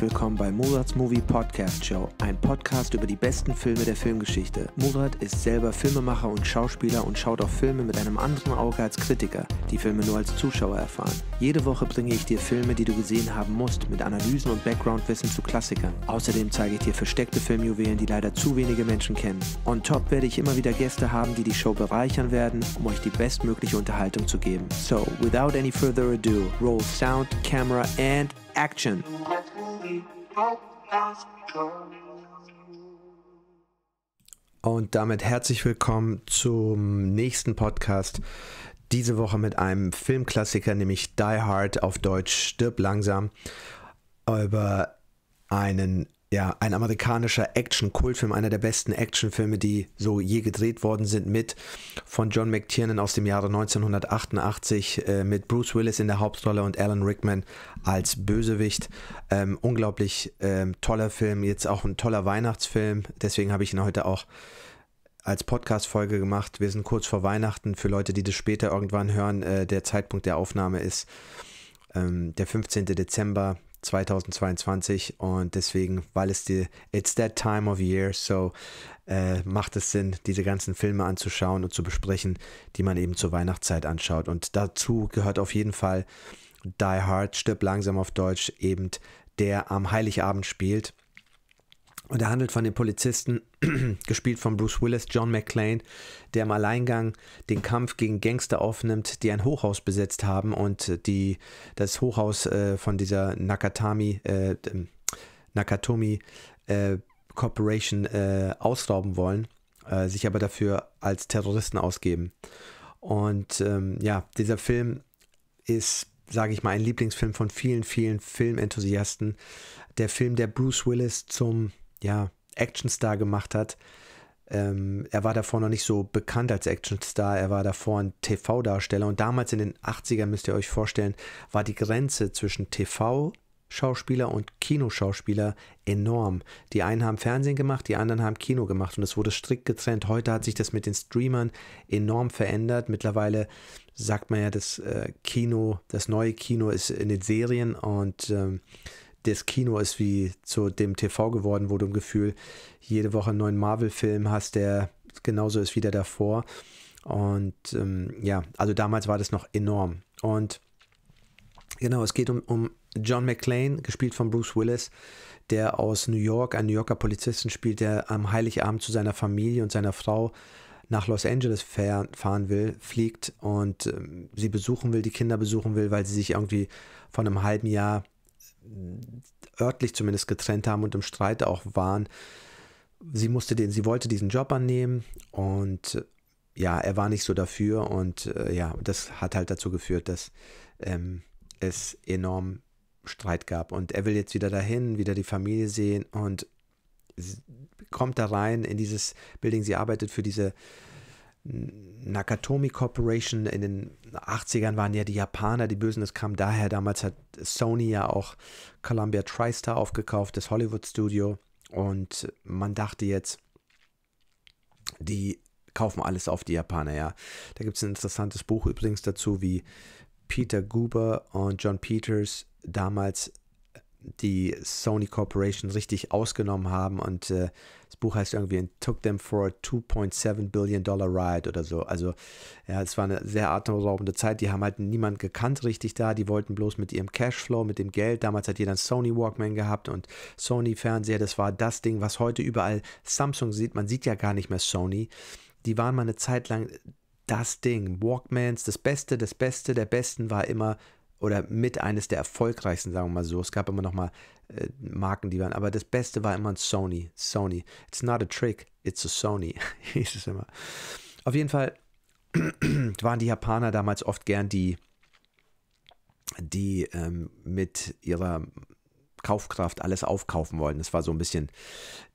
herzlich willkommen bei Murats Movie Podcast Show, ein Podcast über die besten Filme der Filmgeschichte. Murat ist selber Filmemacher und Schauspieler und schaut auf Filme mit einem anderen Auge als Kritiker, die Filme nur als Zuschauer erfahren. Jede Woche bringe ich dir Filme, die du gesehen haben musst, mit Analysen und Backgroundwissen zu Klassikern. Außerdem zeige ich dir versteckte Filmjuwelen, die leider zu wenige Menschen kennen. On top werde ich immer wieder Gäste haben, die die Show bereichern werden, um euch die bestmögliche Unterhaltung zu geben. So, without any further ado, roll sound, camera and Action. Und damit herzlich willkommen zum nächsten Podcast. Diese Woche mit einem Filmklassiker, nämlich Die Hard auf Deutsch Stirb langsam, über einen ja, ein amerikanischer Action-Kultfilm, einer der besten Actionfilme, die so je gedreht worden sind, mit von John McTiernan aus dem Jahre 1988, äh, mit Bruce Willis in der Hauptrolle und Alan Rickman als Bösewicht. Ähm, unglaublich ähm, toller Film, jetzt auch ein toller Weihnachtsfilm. Deswegen habe ich ihn heute auch als Podcast-Folge gemacht. Wir sind kurz vor Weihnachten. Für Leute, die das später irgendwann hören, äh, der Zeitpunkt der Aufnahme ist ähm, der 15. Dezember 2022 und deswegen, weil es die, it's that time of year, so äh, macht es Sinn, diese ganzen Filme anzuschauen und zu besprechen, die man eben zur Weihnachtszeit anschaut. Und dazu gehört auf jeden Fall Die Hard, stirb langsam auf Deutsch, eben der am Heiligabend spielt. Und er handelt von den Polizisten, gespielt von Bruce Willis, John McClane, der im Alleingang den Kampf gegen Gangster aufnimmt, die ein Hochhaus besetzt haben und die das Hochhaus äh, von dieser Nakatami, äh, ähm, Nakatomi äh, Corporation äh, ausrauben wollen, äh, sich aber dafür als Terroristen ausgeben. Und ähm, ja, dieser Film ist, sage ich mal, ein Lieblingsfilm von vielen, vielen Filmenthusiasten. Der Film, der Bruce Willis zum ja, Actionstar gemacht hat. Ähm, er war davor noch nicht so bekannt als Actionstar, er war davor ein TV-Darsteller und damals in den 80ern, müsst ihr euch vorstellen, war die Grenze zwischen TV, Schauspieler und Kinoschauspieler enorm. Die einen haben Fernsehen gemacht, die anderen haben Kino gemacht und es wurde strikt getrennt. Heute hat sich das mit den Streamern enorm verändert. Mittlerweile sagt man ja, das äh, Kino, das neue Kino ist in den Serien und ähm, das Kino ist wie zu dem TV geworden, wo du im Gefühl jede Woche einen neuen Marvel-Film hast, der genauso ist wie der davor. Und ähm, ja, also damals war das noch enorm. Und genau, es geht um, um John McClane, gespielt von Bruce Willis, der aus New York, einen New Yorker Polizisten spielt, der am Heiligabend zu seiner Familie und seiner Frau nach Los Angeles fahren will, fliegt und ähm, sie besuchen will, die Kinder besuchen will, weil sie sich irgendwie von einem halben Jahr örtlich zumindest getrennt haben und im Streit auch waren. Sie musste den, sie wollte diesen Job annehmen und äh, ja, er war nicht so dafür und äh, ja, das hat halt dazu geführt, dass ähm, es enorm Streit gab. Und er will jetzt wieder dahin, wieder die Familie sehen und kommt da rein in dieses Building. Sie arbeitet für diese Nakatomi Corporation in den 80ern waren ja die Japaner die Bösen, das kam daher. Damals hat Sony ja auch Columbia TriStar aufgekauft, das Hollywood Studio. Und man dachte jetzt, die kaufen alles auf die Japaner, ja. Da gibt es ein interessantes Buch übrigens dazu, wie Peter Guber und John Peters damals die Sony Corporation richtig ausgenommen haben und äh, das Buch heißt irgendwie Took Them for a 2.7 Billion Dollar Ride oder so. Also ja, es war eine sehr atemberaubende Zeit. Die haben halt niemand gekannt richtig da. Die wollten bloß mit ihrem Cashflow, mit dem Geld. Damals hat jeder einen Sony Walkman gehabt und Sony Fernseher. Das war das Ding, was heute überall Samsung sieht. Man sieht ja gar nicht mehr Sony. Die waren mal eine Zeit lang das Ding. Walkmans, das Beste, das Beste der Besten war immer oder mit eines der erfolgreichsten, sagen wir mal so. Es gab immer noch mal äh, Marken, die waren, aber das Beste war immer ein Sony. Sony. It's not a trick, it's a Sony, hieß es immer. Auf jeden Fall waren die Japaner damals oft gern die, die ähm, mit ihrer Kaufkraft alles aufkaufen wollten. Das war so ein bisschen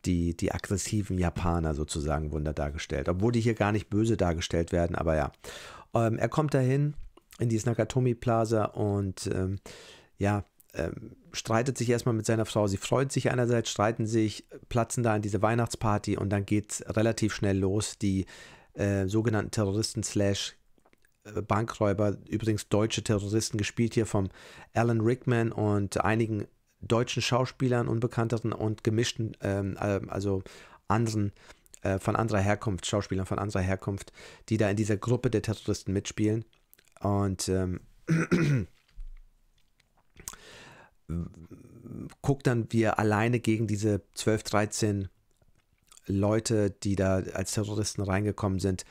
die, die aggressiven Japaner sozusagen wunder dargestellt, obwohl die hier gar nicht böse dargestellt werden, aber ja. Ähm, er kommt dahin in die Nakatomi Plaza und ähm, ja, ähm, streitet sich erstmal mit seiner Frau. Sie freut sich einerseits, streiten sich, platzen da in diese Weihnachtsparty und dann geht es relativ schnell los. Die äh, sogenannten Terroristen slash äh, Bankräuber, übrigens deutsche Terroristen, gespielt hier vom Alan Rickman und einigen deutschen Schauspielern, unbekannteren und gemischten, ähm, äh, also anderen äh, von anderer Herkunft, Schauspielern von anderer Herkunft, die da in dieser Gruppe der Terroristen mitspielen. Und ähm, guckt dann, wie er alleine gegen diese 12, 13 Leute, die da als Terroristen reingekommen sind,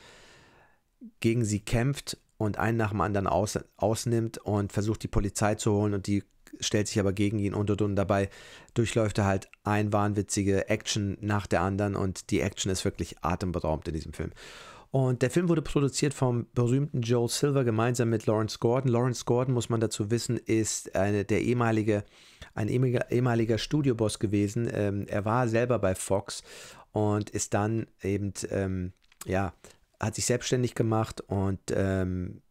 gegen sie kämpft und einen nach dem anderen aus, ausnimmt und versucht die Polizei zu holen und die stellt sich aber gegen ihn und und und dabei durchläuft er halt ein wahnwitzige Action nach der anderen und die Action ist wirklich atemberaubend in diesem Film. Und der Film wurde produziert vom berühmten Joel Silver gemeinsam mit Lawrence Gordon. Lawrence Gordon, muss man dazu wissen, ist eine, der ehemalige, ein ehemaliger, ehemaliger Studioboss gewesen. Ähm, er war selber bei Fox und ist dann eben, ähm, ja, hat sich selbstständig gemacht und ähm,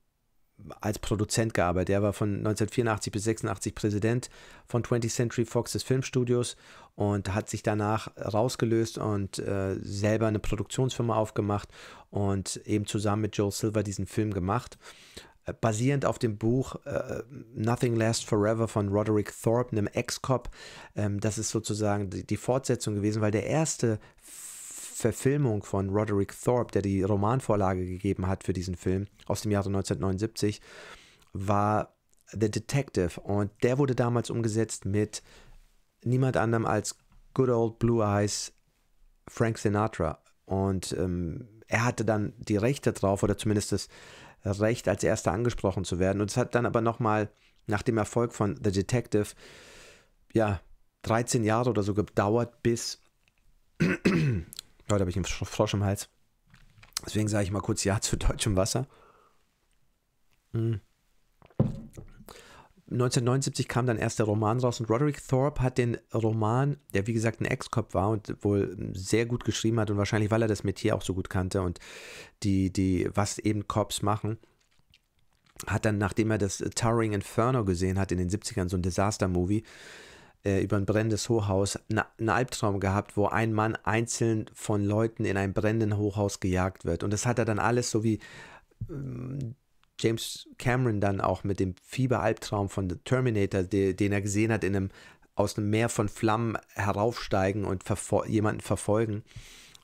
als Produzent gearbeitet. Er war von 1984 bis 86 Präsident von 20th Century Fox des Filmstudios und hat sich danach rausgelöst und äh, selber eine Produktionsfirma aufgemacht und eben zusammen mit Joel Silver diesen Film gemacht. Äh, basierend auf dem Buch äh, Nothing Lasts Forever von Roderick Thorpe, einem Ex-Cop. Ähm, das ist sozusagen die, die Fortsetzung gewesen, weil der erste Film, Verfilmung von Roderick Thorpe, der die Romanvorlage gegeben hat für diesen Film aus dem Jahre 1979, war The Detective und der wurde damals umgesetzt mit niemand anderem als Good Old Blue Eyes Frank Sinatra. Und ähm, er hatte dann die Rechte drauf oder zumindest das Recht, als erster angesprochen zu werden. Und es hat dann aber nochmal nach dem Erfolg von The Detective, ja, 13 Jahre oder so gedauert, bis Leute, habe ich einen Frosch im Hals. Deswegen sage ich mal kurz Ja zu deutschem Wasser. Hm. 1979 kam dann erst der Roman raus und Roderick Thorpe hat den Roman, der wie gesagt ein Ex-Cop war und wohl sehr gut geschrieben hat und wahrscheinlich, weil er das Metier auch so gut kannte und die, die, was eben Cops machen, hat dann, nachdem er das Towering Inferno gesehen hat in den 70ern, so ein Disaster-Movie, äh, über ein brennendes Hochhaus einen Albtraum gehabt, wo ein Mann einzeln von Leuten in einem brennenden Hochhaus gejagt wird. Und das hat er dann alles so wie ähm, James Cameron dann auch mit dem Fieberalbtraum von The Terminator, de, den er gesehen hat, in einem, aus einem Meer von Flammen heraufsteigen und verfol jemanden verfolgen.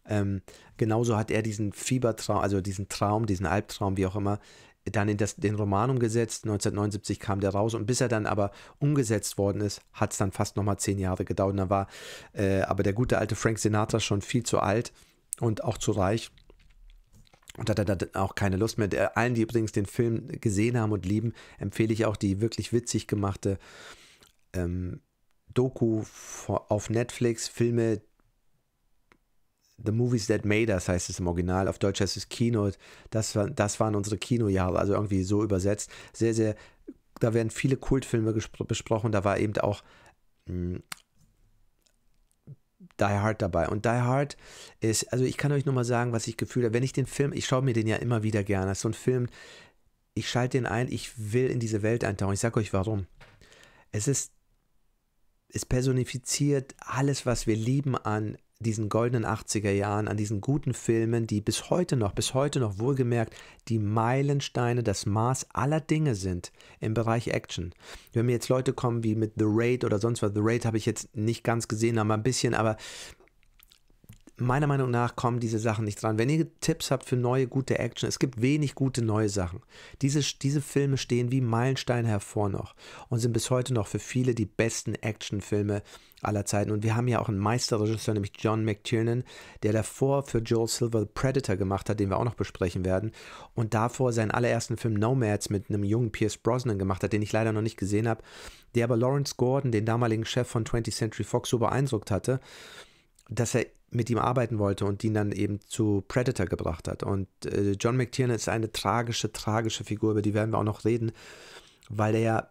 Ähm, genauso hat er diesen Fiebertraum, also diesen Traum, diesen Albtraum, wie auch immer, dann in das, den Roman umgesetzt. 1979 kam der raus und bis er dann aber umgesetzt worden ist, hat es dann fast nochmal zehn Jahre gedauert. Und dann war äh, aber der gute alte Frank Sinatra schon viel zu alt und auch zu reich und hat er dann auch keine Lust mehr. Allen, die übrigens den Film gesehen haben und lieben, empfehle ich auch die wirklich witzig gemachte ähm, Doku auf Netflix, Filme, The Movies That Made Us heißt es im Original. Auf Deutsch heißt es Kino. Das, war, das waren unsere Kinojahre, also irgendwie so übersetzt. Sehr, sehr, da werden viele Kultfilme besprochen. Da war eben auch mh, hm, Die Hard dabei. Und Die Hard ist, also ich kann euch nur mal sagen, was ich gefühlt habe. Wenn ich den Film, ich schaue mir den ja immer wieder gerne. Das ist so ein Film, ich schalte den ein, ich will in diese Welt eintauchen. Ich sage euch warum. Es ist es personifiziert alles, was wir lieben an diesen goldenen 80er Jahren, an diesen guten Filmen, die bis heute noch, bis heute noch wohlgemerkt die Meilensteine, das Maß aller Dinge sind im Bereich Action. Wenn mir jetzt Leute kommen wie mit The Raid oder sonst was, The Raid habe ich jetzt nicht ganz gesehen, aber ein bisschen, aber meiner Meinung nach kommen diese Sachen nicht dran. Wenn ihr Tipps habt für neue, gute Action, es gibt wenig gute neue Sachen. Diese, diese Filme stehen wie Meilensteine hervor noch und sind bis heute noch für viele die besten Actionfilme, filme aller Zeiten. Und wir haben ja auch einen Meisterregisseur, nämlich John McTiernan, der davor für Joel Silver Predator gemacht hat, den wir auch noch besprechen werden. Und davor seinen allerersten Film Nomads mit einem jungen Pierce Brosnan gemacht hat, den ich leider noch nicht gesehen habe, der aber Lawrence Gordon, den damaligen Chef von 20th Century Fox, so beeindruckt hatte, dass er mit ihm arbeiten wollte und ihn dann eben zu Predator gebracht hat. Und äh, John McTiernan ist eine tragische, tragische Figur, über die werden wir auch noch reden, weil er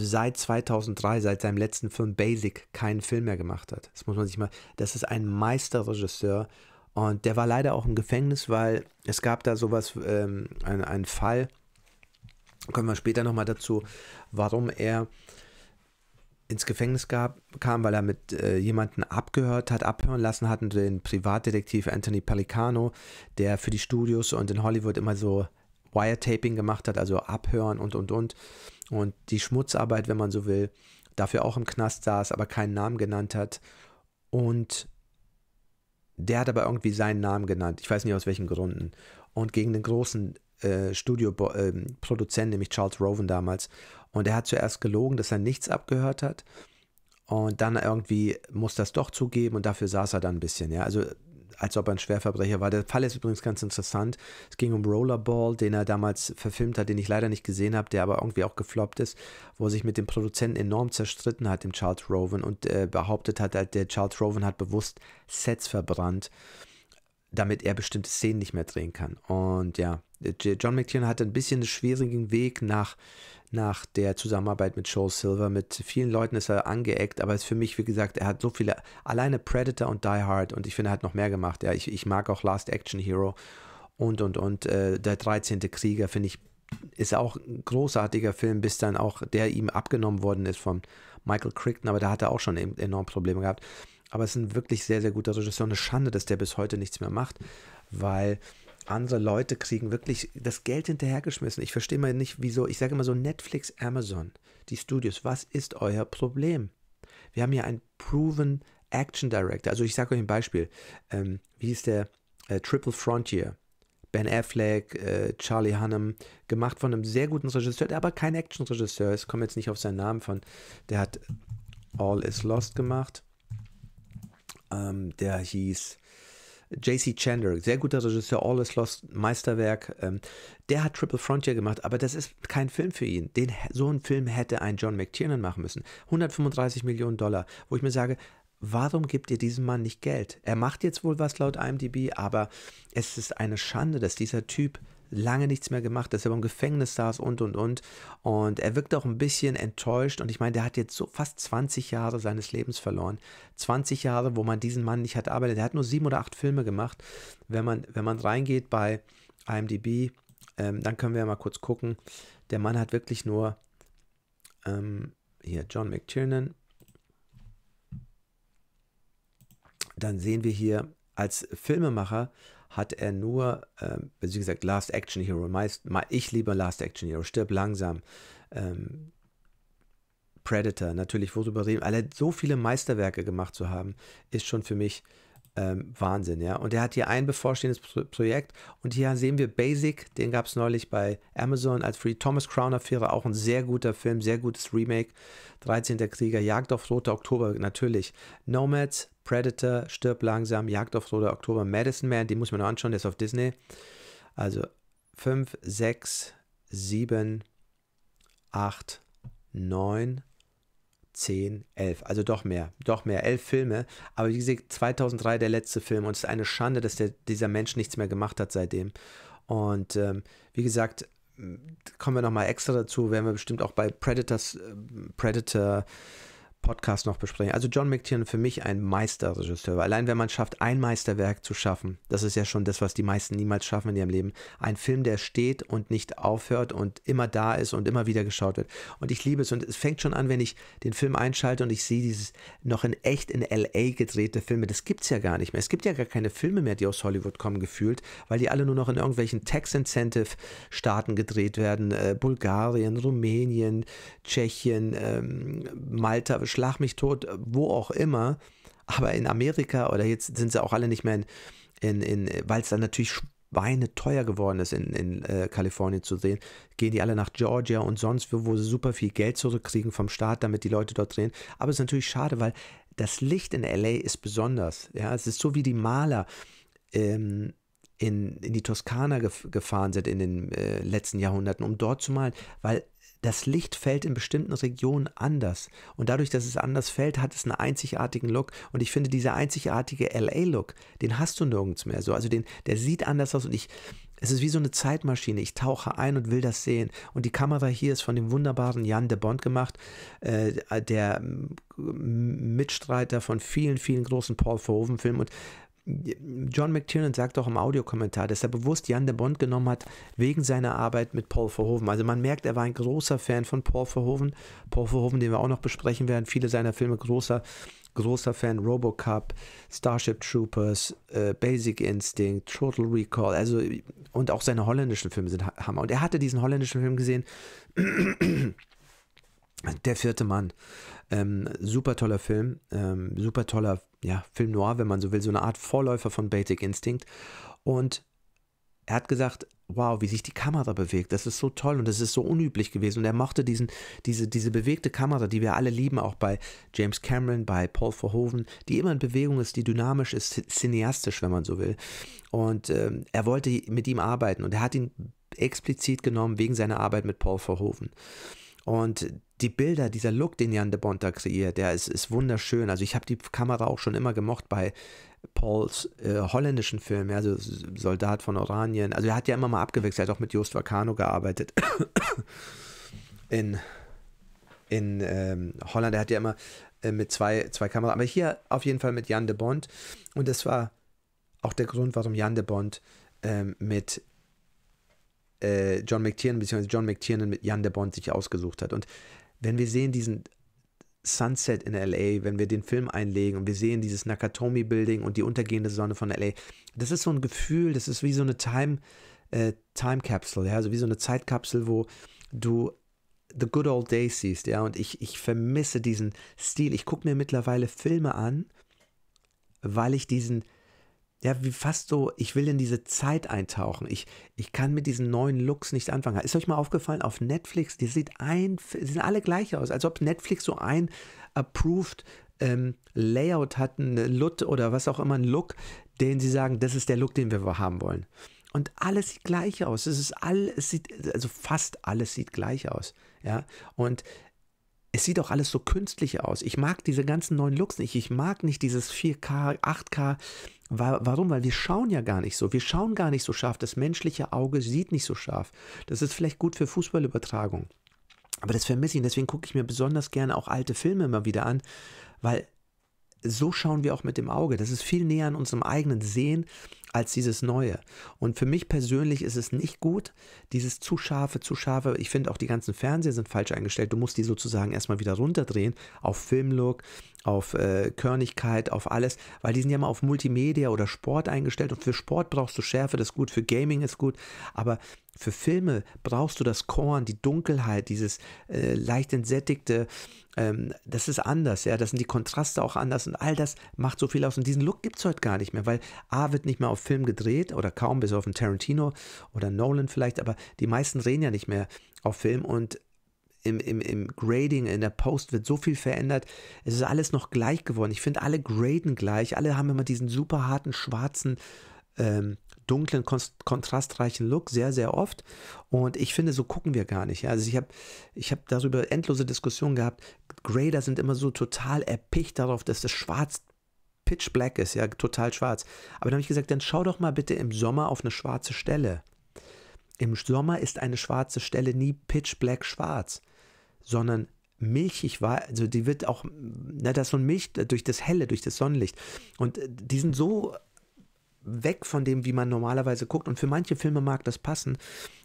seit 2003, seit seinem letzten Film Basic, keinen Film mehr gemacht hat. Das muss man sich mal, das ist ein Meisterregisseur und der war leider auch im Gefängnis, weil es gab da sowas, ähm, einen, Fall, Können wir später nochmal dazu, warum er ins Gefängnis gab, kam, weil er mit äh, jemanden abgehört hat, abhören lassen hat, und den Privatdetektiv Anthony Pelicano, der für die Studios und in Hollywood immer so Wiretaping gemacht hat, also abhören und und und und die Schmutzarbeit, wenn man so will, dafür auch im Knast saß, aber keinen Namen genannt hat. Und der hat aber irgendwie seinen Namen genannt. Ich weiß nicht aus welchen Gründen. Und gegen den großen äh, Studio-Produzenten, ähm, äh, nämlich Charles Roven damals. Und er hat zuerst gelogen, dass er nichts abgehört hat. Und dann irgendwie muss das doch zugeben und dafür saß er dann ein bisschen. Ja, also als ob er ein Schwerverbrecher war. Der Fall ist übrigens ganz interessant. Es ging um Rollerball, den er damals verfilmt hat, den ich leider nicht gesehen habe, der aber irgendwie auch gefloppt ist, wo er sich mit dem Produzenten enorm zerstritten hat, dem Charles Roven, und äh, behauptet hat, halt, der Charles Roven hat bewusst Sets verbrannt, damit er bestimmte Szenen nicht mehr drehen kann. Und ja, John McTiernan hatte ein bisschen einen schwierigen Weg nach nach der Zusammenarbeit mit Joel Silver. Mit vielen Leuten ist er angeeckt, aber ist für mich, wie gesagt, er hat so viele, alleine Predator und Die Hard und ich finde, er hat noch mehr gemacht. Ja, ich, ich mag auch Last Action Hero und, und, und. Äh, der 13. Krieger, finde ich, ist auch ein großartiger Film, bis dann auch der ihm abgenommen worden ist von Michael Crichton, aber da hat er auch schon e-, enorm Probleme gehabt. Aber es ist ein wirklich sehr, sehr guter Regisseur. Eine Schande, dass der bis heute nichts mehr macht, weil andere Leute kriegen wirklich das Geld hinterhergeschmissen. Ich verstehe mal nicht, wieso. Ich sage immer so Netflix, Amazon, die Studios, was ist euer Problem? Wir haben hier einen proven Action Director. Also ich sage euch ein Beispiel. Ähm, wie hieß der äh, Triple Frontier? Ben Affleck, äh, Charlie Hunnam, gemacht von einem sehr guten Regisseur, der aber kein Action-Regisseur ist. komme jetzt nicht auf seinen Namen von. Der hat All is Lost gemacht. Ähm, der hieß JC Chandler, sehr guter Regisseur, All is Lost, Meisterwerk, ähm, der hat Triple Frontier gemacht, aber das ist kein Film für ihn. Den, so einen Film hätte ein John McTiernan machen müssen. 135 Millionen Dollar, wo ich mir sage, warum gibt ihr diesem Mann nicht Geld? Er macht jetzt wohl was laut IMDb, aber es ist eine Schande, dass dieser Typ lange nichts mehr gemacht, dass er im Gefängnis saß und und und. Und er wirkt auch ein bisschen enttäuscht. Und ich meine, der hat jetzt so fast 20 Jahre seines Lebens verloren. 20 Jahre, wo man diesen Mann nicht hat arbeitet. Er hat nur sieben oder acht Filme gemacht. Wenn man, wenn man reingeht bei IMDb, ähm, dann können wir ja mal kurz gucken. Der Mann hat wirklich nur ähm, hier John McTiernan. Dann sehen wir hier als Filmemacher hat er nur, ähm, wie gesagt, Last Action Hero. Meist, ich liebe Last Action Hero. Stirb langsam. Ähm, Predator, natürlich, worüber reden. Alle so viele Meisterwerke gemacht zu haben, ist schon für mich ähm, Wahnsinn, ja. Und er hat hier ein bevorstehendes Pro Projekt und hier sehen wir Basic, den gab es neulich bei Amazon als Free Thomas Crown Affäre, auch ein sehr guter Film, sehr gutes Remake. 13. Krieger, Jagd auf Roter Oktober, natürlich. Nomads, Predator, Stirb langsam, Jagd auf Roter Oktober, Madison Man, den muss man noch anschauen, der ist auf Disney. Also 5, 6, 7, 8, 9, 10, 11, also doch mehr, doch mehr, 11 Filme. Aber wie gesagt, 2003 der letzte Film und es ist eine Schande, dass der, dieser Mensch nichts mehr gemacht hat seitdem. Und ähm, wie gesagt, kommen wir nochmal extra dazu, werden wir bestimmt auch bei Predators, äh, Predator Podcast noch besprechen. Also John McTiernan für mich ein Meisterregisseur. Allein wenn man schafft, ein Meisterwerk zu schaffen, das ist ja schon das, was die meisten niemals schaffen in ihrem Leben. Ein Film, der steht und nicht aufhört und immer da ist und immer wieder geschaut wird. Und ich liebe es. Und es fängt schon an, wenn ich den Film einschalte und ich sehe dieses noch in echt in LA gedrehte Filme. Das gibt es ja gar nicht mehr. Es gibt ja gar keine Filme mehr, die aus Hollywood kommen, gefühlt, weil die alle nur noch in irgendwelchen Tax-Incentive-Staaten gedreht werden. Äh, Bulgarien, Rumänien, Tschechien, ähm, Malta, schlag mich tot, äh, wo auch immer. Aber in Amerika oder jetzt sind sie auch alle nicht mehr in, in, in weil es dann natürlich Weine teuer geworden ist, in, in äh, Kalifornien zu sehen, gehen die alle nach Georgia und sonst wo, wo sie super viel Geld zurückkriegen vom Staat, damit die Leute dort drehen. Aber es ist natürlich schade, weil das Licht in LA ist besonders. Ja, es ist so wie die Maler. Ähm, in, in die Toskana gef gefahren sind in den äh, letzten Jahrhunderten, um dort zu malen, weil das Licht fällt in bestimmten Regionen anders. Und dadurch, dass es anders fällt, hat es einen einzigartigen Look. Und ich finde, dieser einzigartige LA-Look, den hast du nirgends mehr so. Also den, der sieht anders aus und ich. Es ist wie so eine Zeitmaschine. Ich tauche ein und will das sehen. Und die Kamera hier ist von dem wunderbaren Jan de Bond gemacht, äh, der mm, Mitstreiter von vielen, vielen großen Paul Verhoeven-Filmen. Und John McTiernan sagt auch im Audiokommentar, dass er bewusst Jan de Bond genommen hat, wegen seiner Arbeit mit Paul Verhoeven. Also man merkt, er war ein großer Fan von Paul Verhoeven. Paul Verhoeven, den wir auch noch besprechen werden, viele seiner Filme großer, großer Fan. Robocop, Starship Troopers, äh, Basic Instinct, Total Recall, also und auch seine holländischen Filme sind Hammer. Und er hatte diesen holländischen Film gesehen. Der vierte Mann. Ähm, super toller Film, ähm, super toller ja, Film Noir, wenn man so will, so eine Art Vorläufer von Basic Instinct. Und er hat gesagt, wow, wie sich die Kamera bewegt, das ist so toll und das ist so unüblich gewesen. Und er mochte diesen, diese, diese bewegte Kamera, die wir alle lieben, auch bei James Cameron, bei Paul Verhoeven, die immer in Bewegung ist, die dynamisch ist, cineastisch, wenn man so will. Und ähm, er wollte mit ihm arbeiten und er hat ihn explizit genommen wegen seiner Arbeit mit Paul Verhoeven. Und die Bilder, dieser Look, den Jan de Bonta kreiert, der ist, ist wunderschön. Also ich habe die Kamera auch schon immer gemocht bei Pauls äh, holländischen Film, also Soldat von Oranien. Also er hat ja immer mal abgewechselt, er hat auch mit Joost Vacano gearbeitet. in in ähm, Holland, er hat ja immer äh, mit zwei, zwei Kameras, aber hier auf jeden Fall mit Jan de Bond. Und das war auch der Grund, warum Jan de Bond ähm, mit äh, John McTiernan bzw. John McTiernan mit Jan de Bond sich ausgesucht hat. Und wenn wir sehen diesen Sunset in LA, wenn wir den Film einlegen und wir sehen dieses Nakatomi Building und die untergehende Sonne von LA, das ist so ein Gefühl, das ist wie so eine Time äh, Time Capsule, ja, also wie so eine Zeitkapsel, wo du the good old days siehst, ja, und ich ich vermisse diesen Stil. Ich gucke mir mittlerweile Filme an, weil ich diesen ja, wie fast so, ich will in diese Zeit eintauchen. Ich, ich kann mit diesen neuen Looks nicht anfangen. Ist euch mal aufgefallen, auf Netflix, die sieht ein, die sehen alle gleich aus, als ob Netflix so ein approved ähm, Layout hat, ein LUT oder was auch immer, ein Look, den sie sagen, das ist der Look, den wir haben wollen. Und alles sieht gleich aus. Es ist alles, es sieht, also fast alles sieht gleich aus. Ja, und es sieht auch alles so künstlich aus. Ich mag diese ganzen neuen Looks nicht. Ich mag nicht dieses 4K, 8K, Warum? Weil wir schauen ja gar nicht so. Wir schauen gar nicht so scharf. Das menschliche Auge sieht nicht so scharf. Das ist vielleicht gut für Fußballübertragung. Aber das vermisse ich. Deswegen gucke ich mir besonders gerne auch alte Filme immer wieder an, weil so schauen wir auch mit dem Auge. Das ist viel näher an unserem eigenen Sehen als dieses Neue. Und für mich persönlich ist es nicht gut, dieses zu scharfe, zu scharfe. Ich finde auch die ganzen Fernseher sind falsch eingestellt. Du musst die sozusagen erstmal wieder runterdrehen auf Filmlook, auf äh, Körnigkeit, auf alles, weil die sind ja mal auf Multimedia oder Sport eingestellt. Und für Sport brauchst du Schärfe, das ist gut, für Gaming ist gut. Aber für Filme brauchst du das Korn, die Dunkelheit, dieses äh, leicht entsättigte, ähm, das ist anders, ja, das sind die Kontraste auch anders und all das macht so viel aus. Und diesen Look gibt es heute gar nicht mehr, weil A wird nicht mehr auf Film gedreht oder kaum, bis auf einen Tarantino oder Nolan vielleicht, aber die meisten drehen ja nicht mehr auf Film und im, im, im Grading, in der Post wird so viel verändert. Es ist alles noch gleich geworden. Ich finde, alle graden gleich. Alle haben immer diesen super harten, schwarzen, ähm, dunklen, kontrastreichen Look, sehr, sehr oft. Und ich finde, so gucken wir gar nicht. Also ich habe ich hab darüber endlose Diskussionen gehabt. Grader sind immer so total erpicht darauf, dass das Schwarz pitch black ist, ja, total schwarz. Aber dann habe ich gesagt, dann schau doch mal bitte im Sommer auf eine schwarze Stelle. Im Sommer ist eine schwarze Stelle nie pitch black schwarz, sondern milchig war, also die wird auch, na, das ist so ein Milch äh, durch das Helle, durch das Sonnenlicht. Und äh, die sind so weg von dem, wie man normalerweise guckt. Und für manche Filme mag das passen,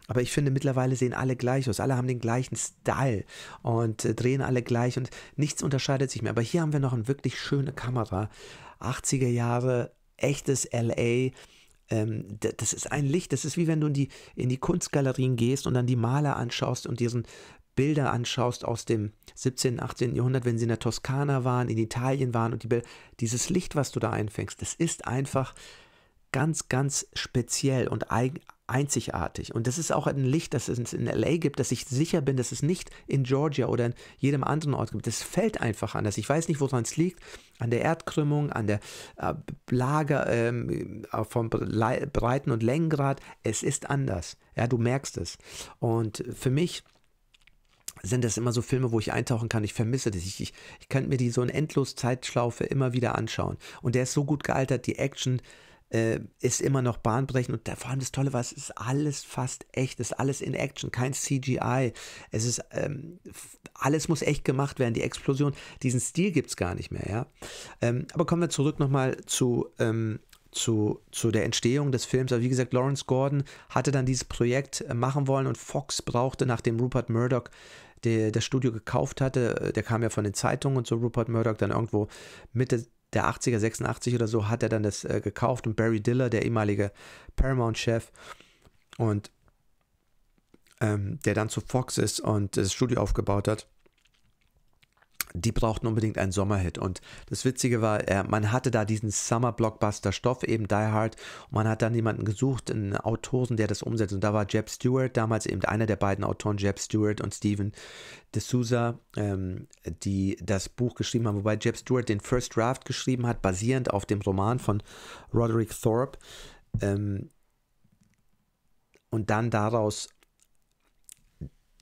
aber ich finde, mittlerweile sehen alle gleich aus. Alle haben den gleichen Style und äh, drehen alle gleich und nichts unterscheidet sich mehr. Aber hier haben wir noch eine wirklich schöne Kamera. 80er Jahre, echtes LA. Ähm, das ist ein Licht, das ist wie wenn du in die, in die Kunstgalerien gehst und dann die Maler anschaust und diesen Bilder anschaust aus dem 17., 18. Jahrhundert, wenn sie in der Toskana waren, in Italien waren und die dieses Licht, was du da einfängst, das ist einfach ganz, ganz speziell und einzigartig. Und das ist auch ein Licht, das es in LA gibt, dass ich sicher bin, dass es nicht in Georgia oder in jedem anderen Ort gibt. Das fällt einfach anders. Ich weiß nicht, woran es liegt. An der Erdkrümmung, an der äh, Lage ähm, äh, vom Breiten- und Längengrad. Es ist anders. Ja, du merkst es. Und für mich sind das immer so Filme, wo ich eintauchen kann. Ich vermisse das. Ich, ich, ich könnte mir die so in Endlos-Zeitschlaufe immer wieder anschauen. Und der ist so gut gealtert, die Action äh, ist immer noch bahnbrechend und da, vor allem das Tolle war, es ist alles fast echt, es ist alles in Action, kein CGI. Es ist, ähm, alles muss echt gemacht werden, die Explosion, diesen Stil gibt es gar nicht mehr, ja. Ähm, aber kommen wir zurück nochmal zu, ähm, zu, zu der Entstehung des Films. Also wie gesagt, Lawrence Gordon hatte dann dieses Projekt äh, machen wollen und Fox brauchte, nachdem Rupert Murdoch der, das Studio gekauft hatte, äh, der kam ja von den Zeitungen und so, Rupert Murdoch, dann irgendwo Mitte der 80er, 86 oder so, hat er dann das äh, gekauft und Barry Diller, der ehemalige Paramount-Chef und ähm, der dann zu Fox ist und das Studio aufgebaut hat, die brauchten unbedingt einen Sommerhit. Und das Witzige war, äh, man hatte da diesen Summer-Blockbuster-Stoff, eben Die Hard. Und man hat dann jemanden gesucht, einen Autoren, der das umsetzt. Und da war Jeb Stewart, damals eben einer der beiden Autoren, Jeb Stewart und Steven D'Souza, ähm, die das Buch geschrieben haben. Wobei Jeb Stewart den First Draft geschrieben hat, basierend auf dem Roman von Roderick Thorpe. Ähm, und dann daraus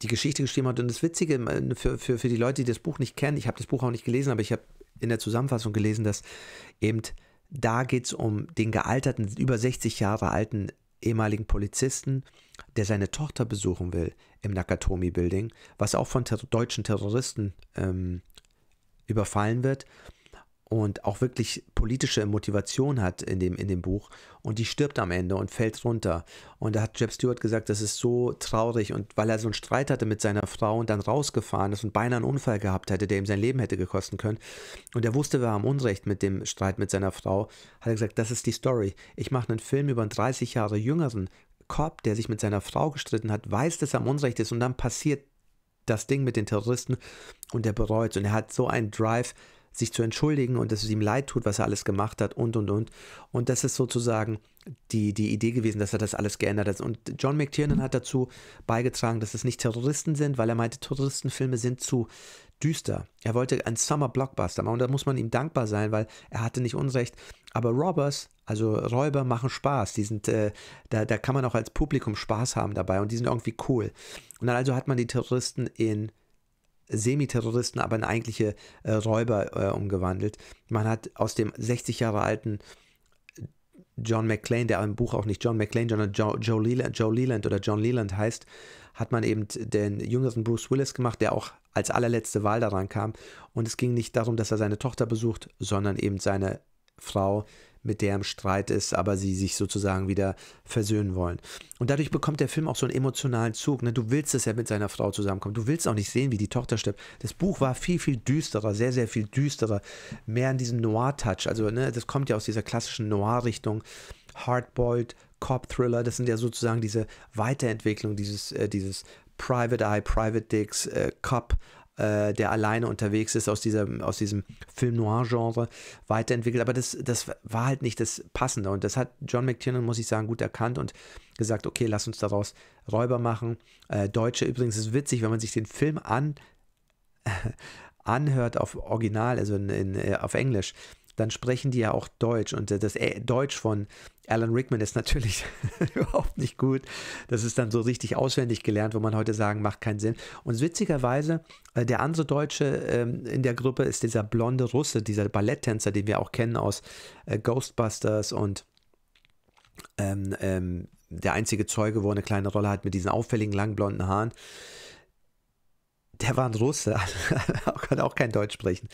die Geschichte geschrieben hat. Und das Witzige ähm, für, für, für die Leute, die das Buch nicht kennen, ich habe das Buch auch nicht gelesen, aber ich habe in der Zusammenfassung gelesen, dass eben da geht es um den gealterten, über 60 Jahre alten ehemaligen Polizisten, der seine Tochter besuchen will im Nakatomi Building, was auch von ter deutschen Terroristen ähm, überfallen wird und auch wirklich politische Motivation hat in dem, in dem Buch. Und die stirbt am Ende und fällt runter. Und da hat Jeb Stewart gesagt, das ist so traurig. Und weil er so einen Streit hatte mit seiner Frau und dann rausgefahren ist und beinahe einen Unfall gehabt hätte, der ihm sein Leben hätte gekosten können. Und er wusste, wir haben Unrecht mit dem Streit mit seiner Frau. Hat er gesagt, das ist die Story. Ich mache einen Film über einen 30 Jahre jüngeren Cop, der sich mit seiner Frau gestritten hat, weiß, dass er am Unrecht ist. Und dann passiert das Ding mit den Terroristen und er bereut. Und er hat so einen Drive sich zu entschuldigen und dass es ihm leid tut, was er alles gemacht hat und und und. Und das ist sozusagen die, die Idee gewesen, dass er das alles geändert hat. Und John McTiernan hat dazu beigetragen, dass es nicht Terroristen sind, weil er meinte, Terroristenfilme sind zu düster. Er wollte einen Summer Blockbuster machen und da muss man ihm dankbar sein, weil er hatte nicht Unrecht. Aber Robbers, also Räuber, machen Spaß. Die sind, äh, da, da kann man auch als Publikum Spaß haben dabei und die sind irgendwie cool. Und dann also hat man die Terroristen in Semiterroristen aber in eigentliche äh, Räuber äh, umgewandelt. Man hat aus dem 60 Jahre alten John McClain, der im Buch auch nicht John McClain, sondern Joe, Joe, Leland, Joe Leland oder John Leland heißt, hat man eben den jüngeren Bruce Willis gemacht, der auch als allerletzte Wahl daran kam. Und es ging nicht darum, dass er seine Tochter besucht, sondern eben seine Frau, mit der im Streit ist, aber sie sich sozusagen wieder versöhnen wollen. Und dadurch bekommt der Film auch so einen emotionalen Zug. Ne? Du willst, dass er mit seiner Frau zusammenkommt. Du willst auch nicht sehen, wie die Tochter stirbt. Das Buch war viel, viel düsterer, sehr, sehr viel düsterer. Mehr in diesem Noir-Touch. Also, ne, das kommt ja aus dieser klassischen Noir-Richtung. Hardboiled, Cop-Thriller, das sind ja sozusagen diese Weiterentwicklung dieses, äh, dieses Private Eye, Private Dicks, äh, Cop äh, der alleine unterwegs ist, aus, dieser, aus diesem Film-Noir-Genre weiterentwickelt. Aber das, das war halt nicht das Passende. Und das hat John McTiernan, muss ich sagen, gut erkannt und gesagt, okay, lass uns daraus Räuber machen. Äh, Deutsche übrigens ist witzig, wenn man sich den Film an, anhört auf Original, also in, in, äh, auf Englisch, dann sprechen die ja auch Deutsch. Und äh, das äh, Deutsch von Alan Rickman ist natürlich überhaupt nicht gut. Das ist dann so richtig auswendig gelernt, wo man heute sagen, macht keinen Sinn. Und witzigerweise, äh, der andere Deutsche ähm, in der Gruppe ist dieser blonde Russe, dieser Balletttänzer, den wir auch kennen aus Ghostbusters und ähm, ähm, der einzige Zeuge, wo er eine kleine Rolle hat mit diesen auffälligen langen blonden Haaren der war ein Russe, kann auch kein Deutsch sprechen.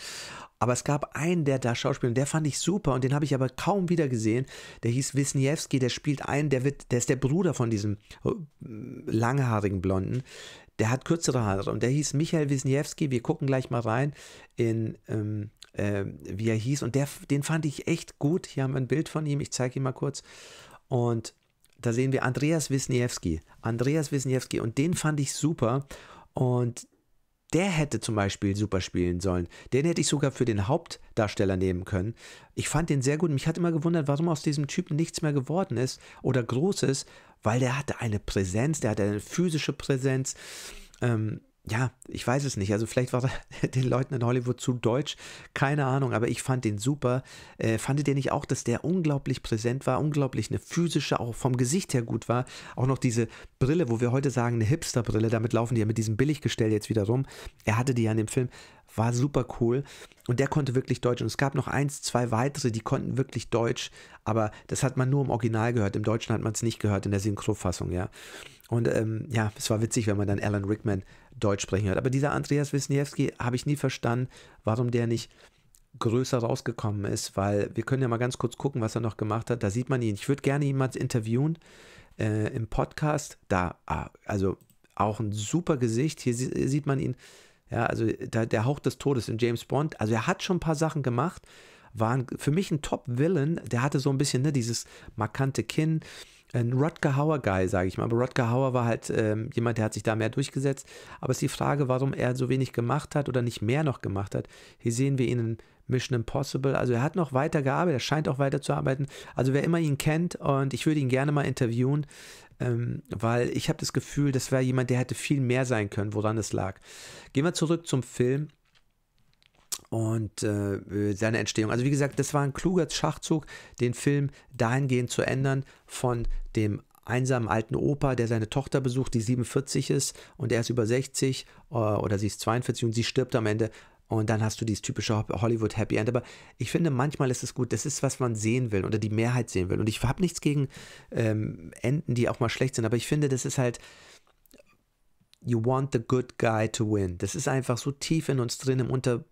Aber es gab einen, der da schauspielt und der fand ich super und den habe ich aber kaum wieder gesehen. Der hieß Wisniewski, der spielt einen, der wird, der ist der Bruder von diesem oh, langhaarigen Blonden. Der hat kürzere Haare und der hieß Michael Wisniewski. Wir gucken gleich mal rein in, ähm, äh, wie er hieß. Und der, den fand ich echt gut. Hier haben wir ein Bild von ihm. Ich zeige ihn mal kurz. Und da sehen wir Andreas Wisniewski. Andreas Wisniewski. Und den fand ich super. Und der hätte zum Beispiel super spielen sollen. Den hätte ich sogar für den Hauptdarsteller nehmen können. Ich fand den sehr gut. Mich hat immer gewundert, warum aus diesem Typen nichts mehr geworden ist oder Großes, weil der hatte eine Präsenz, der hatte eine physische Präsenz. Ähm, ja, ich weiß es nicht. Also vielleicht war den Leuten in Hollywood zu deutsch, keine Ahnung, aber ich fand den super. Äh, fandet ihr nicht auch, dass der unglaublich präsent war, unglaublich eine physische, auch vom Gesicht her gut war. Auch noch diese Brille, wo wir heute sagen, eine Hipsterbrille, damit laufen die ja mit diesem Billiggestell jetzt wieder rum. Er hatte die ja in dem Film, war super cool. Und der konnte wirklich Deutsch. Und es gab noch eins, zwei weitere, die konnten wirklich Deutsch, aber das hat man nur im Original gehört. Im Deutschen hat man es nicht gehört, in der Synchrofassung, ja. Und ähm, ja, es war witzig, wenn man dann Alan Rickman Deutsch sprechen hört. Aber dieser Andreas Wisniewski habe ich nie verstanden, warum der nicht größer rausgekommen ist, weil wir können ja mal ganz kurz gucken, was er noch gemacht hat. Da sieht man ihn. Ich würde gerne jemanden interviewen äh, im Podcast. Da, ah, also auch ein super Gesicht. Hier sieht man ihn. Ja, also da, der Hauch des Todes in James Bond. Also er hat schon ein paar Sachen gemacht. War für mich ein Top-Villain. Der hatte so ein bisschen ne, dieses markante Kinn, ein Rutger Hauer Guy, sage ich mal. Aber Rutger Hauer war halt ähm, jemand, der hat sich da mehr durchgesetzt. Aber es ist die Frage, warum er so wenig gemacht hat oder nicht mehr noch gemacht hat. Hier sehen wir ihn in Mission Impossible. Also er hat noch weiter gearbeitet, er scheint auch weiter zu arbeiten. Also wer immer ihn kennt und ich würde ihn gerne mal interviewen, ähm, weil ich habe das Gefühl, das wäre jemand, der hätte viel mehr sein können, woran es lag. Gehen wir zurück zum Film und äh, äh, seine Entstehung. Also wie gesagt, das war ein kluger Schachzug, den Film dahingehend zu ändern von dem einsamen alten Opa, der seine Tochter besucht, die 47 ist und er ist über 60 äh, oder sie ist 42 und sie stirbt am Ende. Und dann hast du dieses typische Hollywood Happy End. Aber ich finde, manchmal ist es gut. Das ist, was man sehen will oder die Mehrheit sehen will. Und ich habe nichts gegen ähm, Enden, die auch mal schlecht sind. Aber ich finde, das ist halt, you want the good guy to win. Das ist einfach so tief in uns drin im Unter,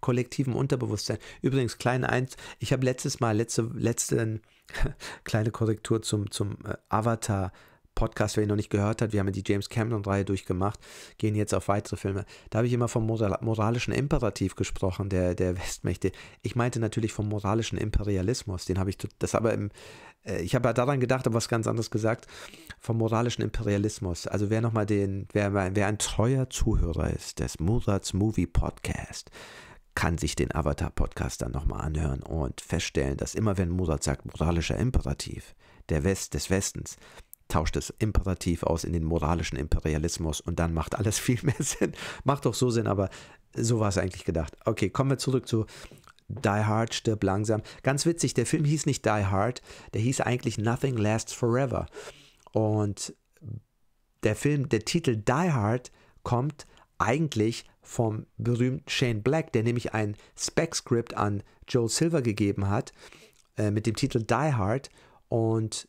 kollektiven Unterbewusstsein. Übrigens, kleine eins, ich habe letztes Mal, letzte, letzte kleine Korrektur zum, zum äh, Avatar. Podcast, wer ihn noch nicht gehört hat, wir haben ja die James Cameron-Reihe durchgemacht, gehen jetzt auf weitere Filme. Da habe ich immer vom moralischen Imperativ gesprochen, der, der Westmächte. Ich meinte natürlich vom moralischen Imperialismus, den habe ich, das aber im, äh, ich habe daran gedacht, aber was ganz anderes gesagt, vom moralischen Imperialismus. Also wer nochmal den, wer, wer ein treuer Zuhörer ist des Murats Movie Podcast, kann sich den Avatar-Podcast dann nochmal anhören und feststellen, dass immer wenn Mozart sagt, moralischer Imperativ, der West des Westens, tauscht das Imperativ aus in den moralischen Imperialismus und dann macht alles viel mehr Sinn. macht doch so Sinn, aber so war es eigentlich gedacht. Okay, kommen wir zurück zu Die Hard stirb langsam. Ganz witzig, der Film hieß nicht Die Hard, der hieß eigentlich Nothing Lasts Forever. Und der Film, der Titel Die Hard kommt eigentlich vom berühmten Shane Black, der nämlich ein Spec-Script an Joel Silver gegeben hat äh, mit dem Titel Die Hard und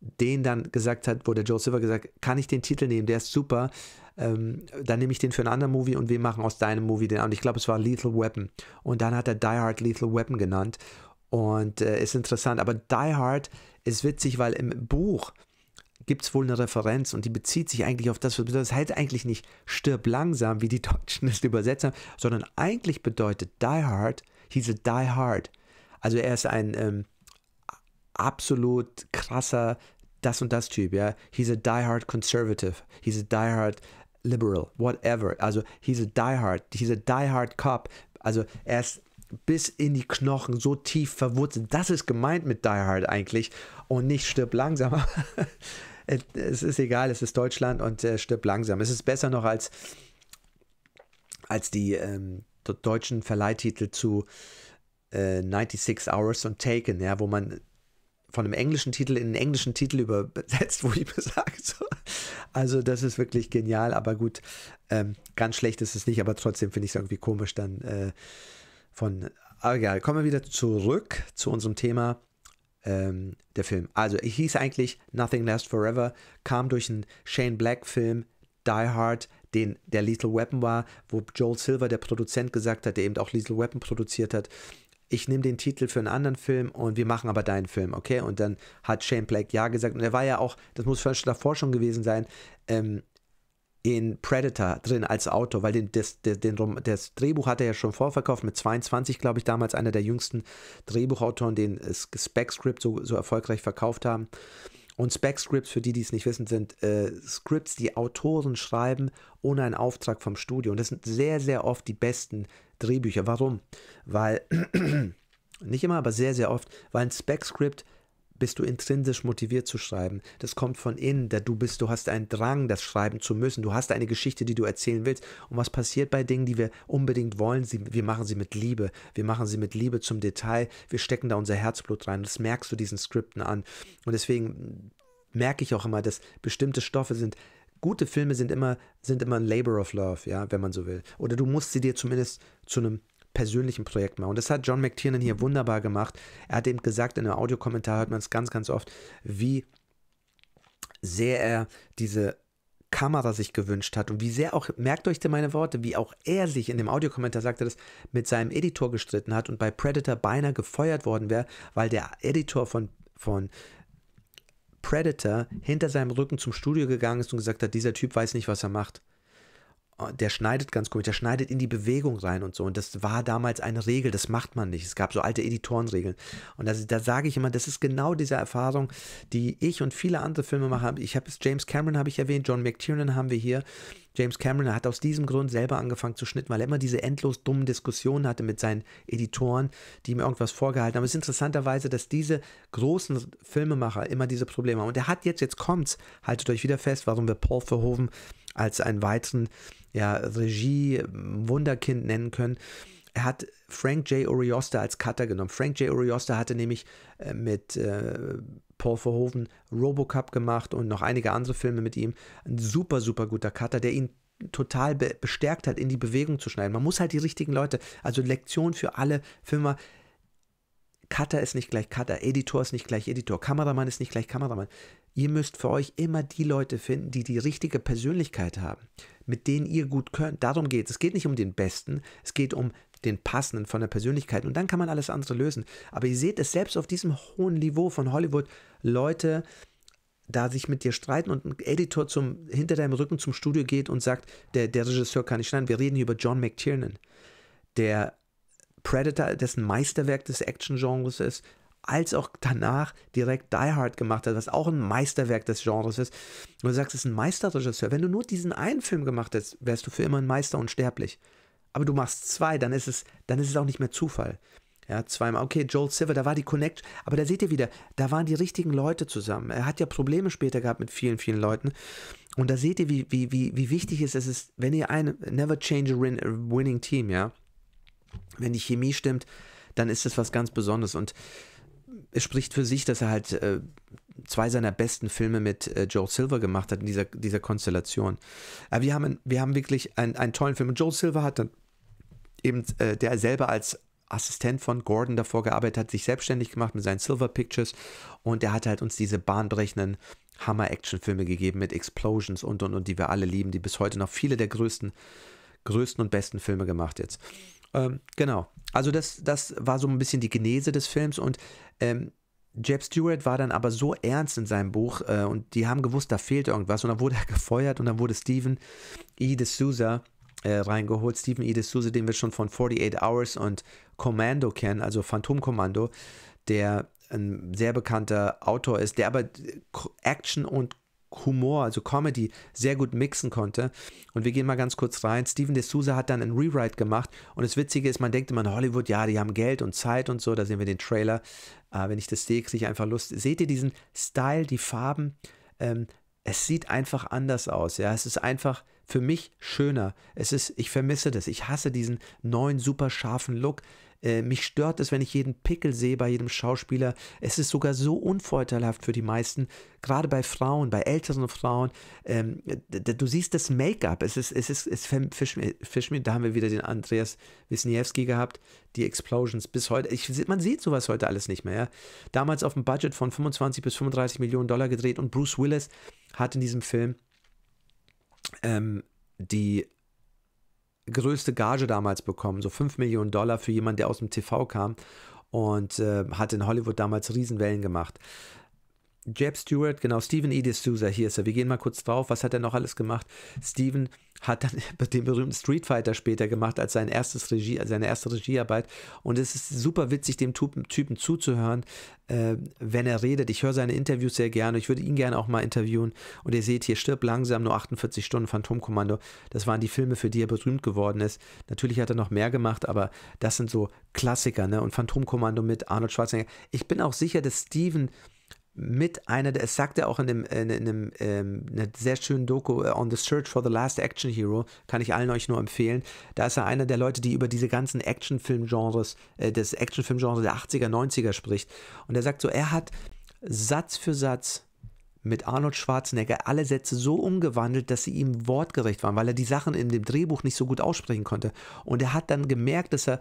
den dann gesagt hat, wo der Joel Silver gesagt kann ich den Titel nehmen, der ist super, ähm, dann nehme ich den für einen anderen Movie und wir machen aus deinem Movie den. Und ich glaube, es war Lethal Weapon. Und dann hat er Die Hard Lethal Weapon genannt. Und äh, ist interessant. Aber Die Hard ist witzig, weil im Buch gibt es wohl eine Referenz und die bezieht sich eigentlich auf das, was bedeutet. Das heißt eigentlich nicht stirb langsam, wie die Deutschen es übersetzt haben, sondern eigentlich bedeutet Die Hard, he's a Die Hard. Also er ist ein ähm, absolut krasser das und das Typ, ja. He's a die hard conservative. He's a die hard liberal, whatever. Also he's a die hard, he's a die hard cop. Also er ist bis in die Knochen so tief verwurzelt. Das ist gemeint mit Die Hard eigentlich und nicht stirb langsam. Äh, es ist egal, es ist Deutschland und äh, stirbt langsam. Es ist besser noch als, als die ähm, deutschen Verleihtitel zu äh, 96 Hours und Taken, ja, wo man von einem englischen Titel in einen englischen Titel übersetzt, wo ich mir sage, so. also das ist wirklich genial, aber gut, ähm, ganz schlecht ist es nicht, aber trotzdem finde ich es irgendwie komisch dann äh, von, aber ah, egal, kommen wir wieder zurück zu unserem Thema ähm, der Film. Also hieß eigentlich Nothing Lasts Forever, kam durch einen Shane Black-Film Die Hard, den, der Lethal Weapon war, wo Joel Silver, der Produzent, gesagt hat, der eben auch Lethal Weapon produziert hat, ich nehme den Titel für einen anderen Film und wir machen aber deinen Film, okay? Und dann hat Shane Black ja gesagt und er war ja auch, das muss schon davor schon gewesen sein, ähm, in Predator drin als Autor, weil den, das, den, den, das Drehbuch hat er ja schon vorverkauft mit 22, glaube ich, damals einer der jüngsten Drehbuchautoren, den Spec Script so, so erfolgreich verkauft haben. Und Spec Scripts, für die, die es nicht wissen, sind äh, Scripts, die Autoren schreiben ohne einen Auftrag vom Studio. Und das sind sehr, sehr oft die besten Drehbücher. Warum? Weil, nicht immer, aber sehr, sehr oft, weil ein Spec Script bist du intrinsisch motiviert zu schreiben. Das kommt von innen, da du bist, du hast einen Drang, das schreiben zu müssen. Du hast eine Geschichte, die du erzählen willst. Und was passiert bei Dingen, die wir unbedingt wollen? Sie, wir machen sie mit Liebe. Wir machen sie mit Liebe zum Detail. Wir stecken da unser Herzblut rein. Das merkst du diesen Skripten an. Und deswegen merke ich auch immer, dass bestimmte Stoffe sind, gute Filme sind immer, sind immer ein Labor of Love, ja, wenn man so will. Oder du musst sie dir zumindest zu einem persönlichen Projekt machen. Und das hat John McTiernan hier wunderbar gemacht. Er hat eben gesagt, in einem Audiokommentar hört man es ganz, ganz oft, wie sehr er diese Kamera sich gewünscht hat und wie sehr auch, merkt euch denn meine Worte, wie auch er sich in dem Audiokommentar sagte, das mit seinem Editor gestritten hat und bei Predator beinahe gefeuert worden wäre, weil der Editor von, von Predator hinter seinem Rücken zum Studio gegangen ist und gesagt hat, dieser Typ weiß nicht, was er macht der schneidet ganz komisch, der schneidet in die Bewegung rein und so. Und das war damals eine Regel, das macht man nicht. Es gab so alte Editorenregeln. Und das, da sage ich immer, das ist genau diese Erfahrung, die ich und viele andere Filmemacher, ich habe James Cameron habe ich erwähnt, John McTiernan haben wir hier. James Cameron hat aus diesem Grund selber angefangen zu schnitten, weil er immer diese endlos dummen Diskussionen hatte mit seinen Editoren, die ihm irgendwas vorgehalten haben. Es ist interessanterweise, dass diese großen Filmemacher immer diese Probleme haben. Und er hat jetzt, jetzt kommt's, haltet euch wieder fest, warum wir Paul Verhoeven als einen weiteren ja, Regie, ähm, Wunderkind nennen können. Er hat Frank J. Oriosta als Cutter genommen. Frank J. Oriosta hatte nämlich äh, mit äh, Paul Verhoeven Robocup gemacht und noch einige andere Filme mit ihm. Ein super, super guter Cutter, der ihn total be bestärkt hat, in die Bewegung zu schneiden. Man muss halt die richtigen Leute, also Lektion für alle Filmer. Cutter ist nicht gleich Cutter, Editor ist nicht gleich Editor, Kameramann ist nicht gleich Kameramann. Ihr müsst für euch immer die Leute finden, die die richtige Persönlichkeit haben, mit denen ihr gut könnt. Darum geht es. Es geht nicht um den Besten, es geht um den Passenden von der Persönlichkeit. Und dann kann man alles andere lösen. Aber ihr seht es selbst auf diesem hohen Niveau von Hollywood, Leute da sich mit dir streiten und ein Editor zum, hinter deinem Rücken zum Studio geht und sagt, der, der Regisseur kann nicht schneiden. Wir reden hier über John McTiernan, der Predator, dessen Meisterwerk des Action-Genres ist, als auch danach direkt Die Hard gemacht hat, was auch ein Meisterwerk des Genres ist. Und du sagst, es ist ein Meisterregisseur. Wenn du nur diesen einen Film gemacht hättest, wärst du für immer ein Meister unsterblich. Aber du machst zwei, dann ist es, dann ist es auch nicht mehr Zufall. Ja, zweimal. Okay, Joel Silver, da war die Connect. Aber da seht ihr wieder, da waren die richtigen Leute zusammen. Er hat ja Probleme später gehabt mit vielen, vielen Leuten. Und da seht ihr, wie, wie, wie, wie wichtig es ist, wenn ihr ein Never Change a Winning Team, ja. Wenn die Chemie stimmt, dann ist das was ganz Besonderes. Und es spricht für sich, dass er halt äh, zwei seiner besten Filme mit äh, Joe Silver gemacht hat in dieser, dieser Konstellation. Aber wir haben, wir haben wirklich einen, einen tollen Film. Und Joe Silver hat dann eben, äh, der selber als Assistent von Gordon davor gearbeitet hat, sich selbstständig gemacht mit seinen Silver Pictures und er hat halt uns diese bahnbrechenden Hammer-Action-Filme gegeben mit Explosions und und und, die wir alle lieben, die bis heute noch viele der größten, größten und besten Filme gemacht jetzt. Ähm, genau. Also das, das war so ein bisschen die Genese des Films und ähm, Jeb Stewart war dann aber so ernst in seinem Buch äh, und die haben gewusst, da fehlt irgendwas und dann wurde er gefeuert und dann wurde Stephen E. D'Souza äh, reingeholt. Stephen E. D'Souza, den wir schon von 48 Hours und Commando kennen, also Phantom Commando, der ein sehr bekannter Autor ist, der aber Action und Humor, also Comedy, sehr gut mixen konnte. Und wir gehen mal ganz kurz rein. Steven D'Souza hat dann einen Rewrite gemacht. Und das Witzige ist, man denkt immer in Hollywood, ja, die haben Geld und Zeit und so. Da sehen wir den Trailer. Äh, wenn ich das sehe, kriege ich einfach Lust. Seht ihr diesen Style, die Farben? Ähm, es sieht einfach anders aus. Ja, es ist einfach für mich schöner. Es ist, ich vermisse das. Ich hasse diesen neuen super scharfen Look. Äh, mich stört es, wenn ich jeden Pickel sehe bei jedem Schauspieler. Es ist sogar so unvorteilhaft für die meisten, gerade bei Frauen, bei älteren Frauen. Ähm, du siehst das Make-up. Es ist, es ist, es fisch, fisch, da haben wir wieder den Andreas Wisniewski gehabt, die Explosions bis heute. Ich, man sieht sowas heute alles nicht mehr. Ja? Damals auf einem Budget von 25 bis 35 Millionen Dollar gedreht und Bruce Willis hat in diesem Film ähm, die größte Gage damals bekommen, so 5 Millionen Dollar für jemanden, der aus dem TV kam und äh, hat in Hollywood damals Riesenwellen gemacht. Jeb Stewart, genau, Steven E. D'Souza, hier ist er. Wir gehen mal kurz drauf. Was hat er noch alles gemacht? Steven hat dann den berühmten Street Fighter später gemacht als sein erstes Regie, seine erste Regiearbeit. Und es ist super witzig, dem Typen zuzuhören, äh, wenn er redet. Ich höre seine Interviews sehr gerne. Ich würde ihn gerne auch mal interviewen. Und ihr seht hier, stirb langsam, nur 48 Stunden Phantomkommando. Das waren die Filme, für die er berühmt geworden ist. Natürlich hat er noch mehr gemacht, aber das sind so Klassiker. Ne? Und Phantomkommando mit Arnold Schwarzenegger. Ich bin auch sicher, dass Steven mit einer, das sagt er auch in einem, in einem ähm, einer sehr schönen Doku, äh, On the Search for the Last Action Hero, kann ich allen euch nur empfehlen. Da ist er einer der Leute, die über diese ganzen Actionfilm-Genres, äh, des actionfilm genre der 80er, 90er spricht. Und er sagt so, er hat Satz für Satz mit Arnold Schwarzenegger alle Sätze so umgewandelt, dass sie ihm wortgerecht waren, weil er die Sachen in dem Drehbuch nicht so gut aussprechen konnte. Und er hat dann gemerkt, dass er,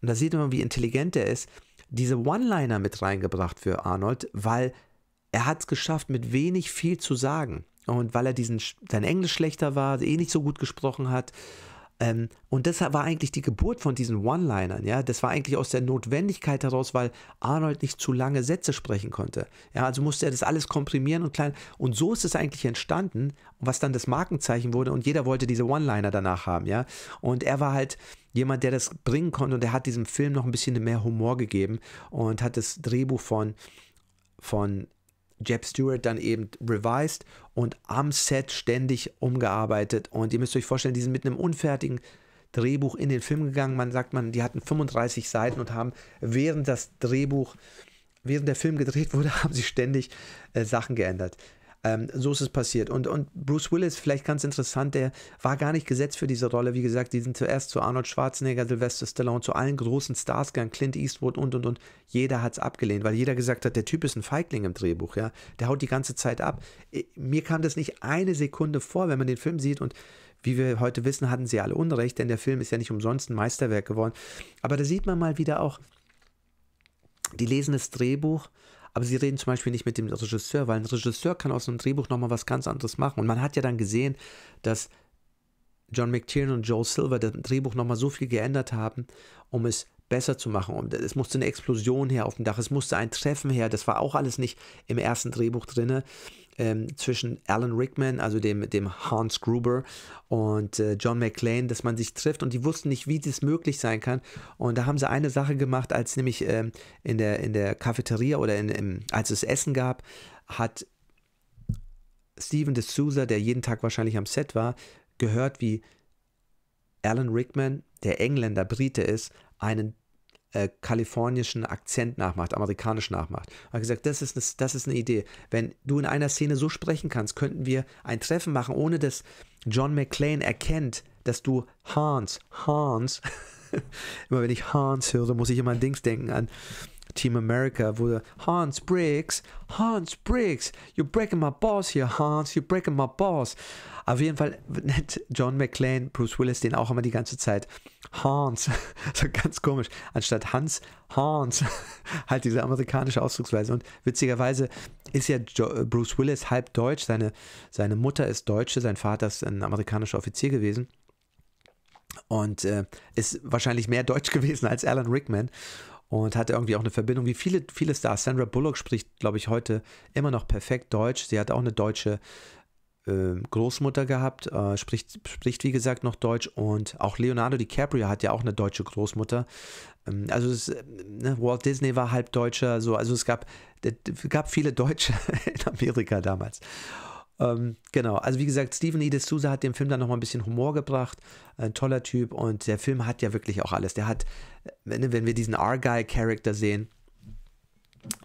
und da sieht man, wie intelligent er ist, diese One-Liner mit reingebracht für Arnold, weil er hat es geschafft, mit wenig viel zu sagen. Und weil er diesen, sein Englisch schlechter war, eh nicht so gut gesprochen hat, ähm, und das war eigentlich die Geburt von diesen One-Linern, ja. Das war eigentlich aus der Notwendigkeit heraus, weil Arnold nicht zu lange Sätze sprechen konnte. Ja, also musste er das alles komprimieren und klein. Und so ist es eigentlich entstanden, was dann das Markenzeichen wurde und jeder wollte diese One-Liner danach haben, ja. Und er war halt jemand, der das bringen konnte und er hat diesem Film noch ein bisschen mehr Humor gegeben und hat das Drehbuch von, von Jeb Stewart dann eben revised und am Set ständig umgearbeitet. Und ihr müsst euch vorstellen, die sind mit einem unfertigen Drehbuch in den Film gegangen. Man sagt, man, die hatten 35 Seiten und haben während das Drehbuch, während der Film gedreht wurde, haben sie ständig äh, Sachen geändert. Ähm, so ist es passiert. Und, und Bruce Willis, vielleicht ganz interessant, der war gar nicht gesetzt für diese Rolle. Wie gesagt, die sind zuerst zu Arnold Schwarzenegger, Sylvester Stallone, zu allen großen Stars gegangen, Clint Eastwood und, und, und. Jeder hat es abgelehnt, weil jeder gesagt hat, der Typ ist ein Feigling im Drehbuch, ja. Der haut die ganze Zeit ab. Mir kam das nicht eine Sekunde vor, wenn man den Film sieht und wie wir heute wissen, hatten sie alle Unrecht, denn der Film ist ja nicht umsonst ein Meisterwerk geworden. Aber da sieht man mal wieder auch, die lesen das Drehbuch aber sie reden zum Beispiel nicht mit dem Regisseur, weil ein Regisseur kann aus einem Drehbuch nochmal was ganz anderes machen. Und man hat ja dann gesehen, dass John McTiernan und Joe Silver das Drehbuch nochmal so viel geändert haben, um es besser zu machen. Und es musste eine Explosion her auf dem Dach, es musste ein Treffen her. Das war auch alles nicht im ersten Drehbuch drin. Ähm, zwischen Alan Rickman, also dem, dem Hans Gruber, und äh, John McClane, dass man sich trifft. Und die wussten nicht, wie das möglich sein kann. Und da haben sie eine Sache gemacht, als nämlich ähm, in, der, in der Cafeteria oder in, im, als es Essen gab, hat Steven D'Souza, der jeden Tag wahrscheinlich am Set war, gehört, wie Alan Rickman, der Engländer, Brite ist, einen äh, kalifornischen Akzent nachmacht, amerikanisch nachmacht. Er hat gesagt, das ist, eine, das ist eine Idee. Wenn du in einer Szene so sprechen kannst, könnten wir ein Treffen machen, ohne dass John McClane erkennt, dass du Hans, Hans, immer wenn ich Hans höre, muss ich immer an Dings denken, an Team America wurde Hans Briggs, Hans Briggs, you're breaking my balls here, Hans, you're breaking my balls. Auf jeden Fall nennt John McClane, Bruce Willis, den auch immer die ganze Zeit Hans. so ganz komisch. Anstatt Hans, Hans. halt diese amerikanische Ausdrucksweise. Und witzigerweise ist ja äh, Bruce Willis halb deutsch. Seine, seine Mutter ist Deutsche, sein Vater ist ein amerikanischer Offizier gewesen und äh, ist wahrscheinlich mehr deutsch gewesen als Alan Rickman und hatte irgendwie auch eine Verbindung, wie viele, viele Stars. Sandra Bullock spricht, glaube ich, heute immer noch perfekt Deutsch. Sie hat auch eine deutsche äh, Großmutter gehabt, äh, spricht, spricht wie gesagt noch Deutsch und auch Leonardo DiCaprio hat ja auch eine deutsche Großmutter. Ähm, also es, äh, ne, Walt Disney war halb Deutscher, so, also es gab, es gab viele Deutsche in Amerika damals. Ähm, genau, also wie gesagt, Steven E. D'Souza hat dem Film dann nochmal ein bisschen Humor gebracht. Ein toller Typ und der Film hat ja wirklich auch alles. Der hat, wenn, wenn wir diesen Argyle-Charakter sehen,